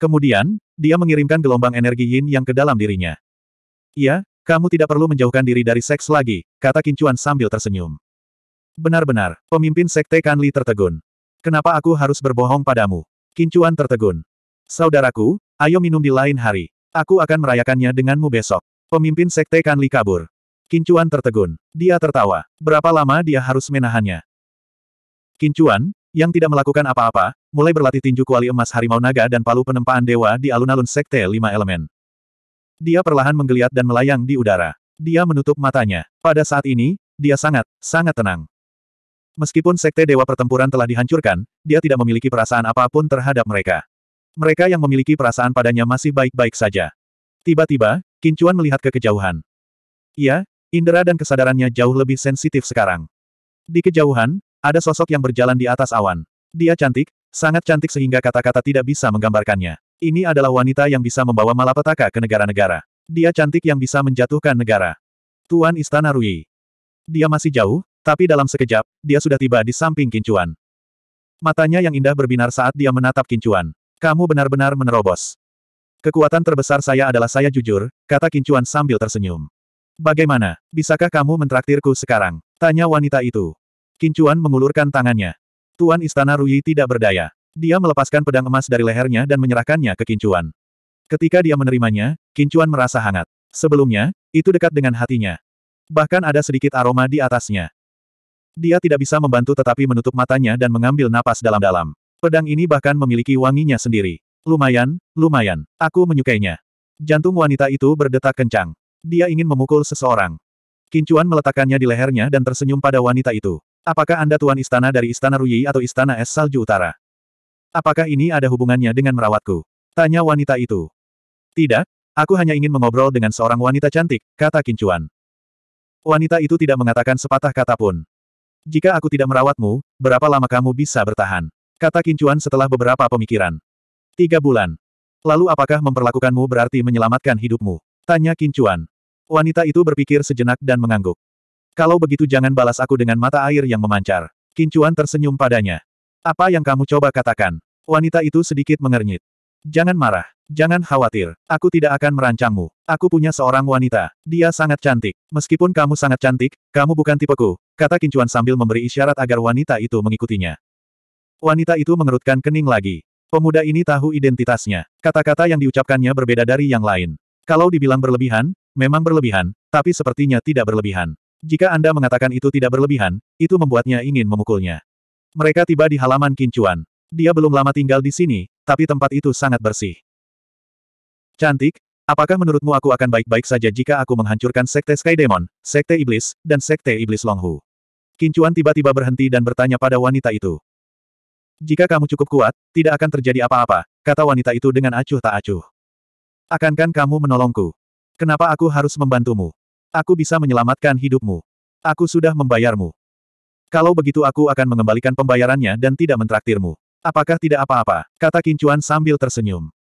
Kemudian, dia mengirimkan gelombang energi yin yang ke dalam dirinya. Ia, kamu tidak perlu menjauhkan diri dari seks lagi, kata Kincuan sambil tersenyum. Benar-benar, pemimpin sekte Kanli tertegun. Kenapa aku harus berbohong padamu? Kincuan tertegun. Saudaraku, ayo minum di lain hari. Aku akan merayakannya denganmu besok. Pemimpin sekte Kanli kabur. Kincuan tertegun. Dia tertawa. Berapa lama dia harus menahannya? Kincuan, yang tidak melakukan apa-apa, mulai berlatih tinju kuali emas harimau naga dan palu penempaan dewa di alun-alun sekte lima elemen. Dia perlahan menggeliat dan melayang di udara. Dia menutup matanya. Pada saat ini, dia sangat, sangat tenang. Meskipun Sekte Dewa Pertempuran telah dihancurkan, dia tidak memiliki perasaan apapun terhadap mereka. Mereka yang memiliki perasaan padanya masih baik-baik saja. Tiba-tiba, Kincuan melihat ke kejauhan. Ya, indera dan kesadarannya jauh lebih sensitif sekarang. Di kejauhan, ada sosok yang berjalan di atas awan. Dia cantik, sangat cantik sehingga kata-kata tidak bisa menggambarkannya. Ini adalah wanita yang bisa membawa malapetaka ke negara-negara. Dia cantik yang bisa menjatuhkan negara. Tuan Istana Rui. Dia masih jauh, tapi dalam sekejap, dia sudah tiba di samping Kincuan. Matanya yang indah berbinar saat dia menatap Kincuan. Kamu benar-benar menerobos. Kekuatan terbesar saya adalah saya jujur, kata Kincuan sambil tersenyum. Bagaimana, bisakah kamu mentraktirku sekarang? Tanya wanita itu. Kincuan mengulurkan tangannya. Tuan Istana Rui tidak berdaya. Dia melepaskan pedang emas dari lehernya dan menyerahkannya ke Kincuan. Ketika dia menerimanya, Kincuan merasa hangat. Sebelumnya, itu dekat dengan hatinya. Bahkan ada sedikit aroma di atasnya. Dia tidak bisa membantu tetapi menutup matanya dan mengambil napas dalam-dalam. Pedang ini bahkan memiliki wanginya sendiri. Lumayan, lumayan. Aku menyukainya. Jantung wanita itu berdetak kencang. Dia ingin memukul seseorang. Kincuan meletakkannya di lehernya dan tersenyum pada wanita itu. Apakah Anda tuan istana dari Istana Ruyi atau Istana Es Salju Utara? Apakah ini ada hubungannya dengan merawatku? Tanya wanita itu. Tidak, aku hanya ingin mengobrol dengan seorang wanita cantik, kata Kincuan. Wanita itu tidak mengatakan sepatah kata pun. Jika aku tidak merawatmu, berapa lama kamu bisa bertahan? Kata Kincuan setelah beberapa pemikiran. Tiga bulan. Lalu apakah memperlakukanmu berarti menyelamatkan hidupmu? Tanya Kincuan. Wanita itu berpikir sejenak dan mengangguk. Kalau begitu jangan balas aku dengan mata air yang memancar. Kincuan tersenyum padanya. Apa yang kamu coba katakan? Wanita itu sedikit mengernyit. Jangan marah. Jangan khawatir. Aku tidak akan merancangmu. Aku punya seorang wanita. Dia sangat cantik. Meskipun kamu sangat cantik, kamu bukan tipeku, kata Kincuan sambil memberi isyarat agar wanita itu mengikutinya. Wanita itu mengerutkan kening lagi. Pemuda ini tahu identitasnya. Kata-kata yang diucapkannya berbeda dari yang lain. Kalau dibilang berlebihan, memang berlebihan, tapi sepertinya tidak berlebihan. Jika Anda mengatakan itu tidak berlebihan, itu membuatnya ingin memukulnya. Mereka tiba di halaman Kincuan. Dia belum lama tinggal di sini, tapi tempat itu sangat bersih. Cantik, apakah menurutmu aku akan baik-baik saja jika aku menghancurkan Sekte Sky Demon, Sekte Iblis, dan Sekte Iblis Longhu? Kincuan tiba-tiba berhenti dan bertanya pada wanita itu. Jika kamu cukup kuat, tidak akan terjadi apa-apa, kata wanita itu dengan acuh tak acuh. Akankan kamu menolongku? Kenapa aku harus membantumu? Aku bisa menyelamatkan hidupmu. Aku sudah membayarmu. Kalau begitu aku akan mengembalikan pembayarannya dan tidak mentraktirmu. Apakah tidak apa-apa? Kata Kincuan sambil tersenyum.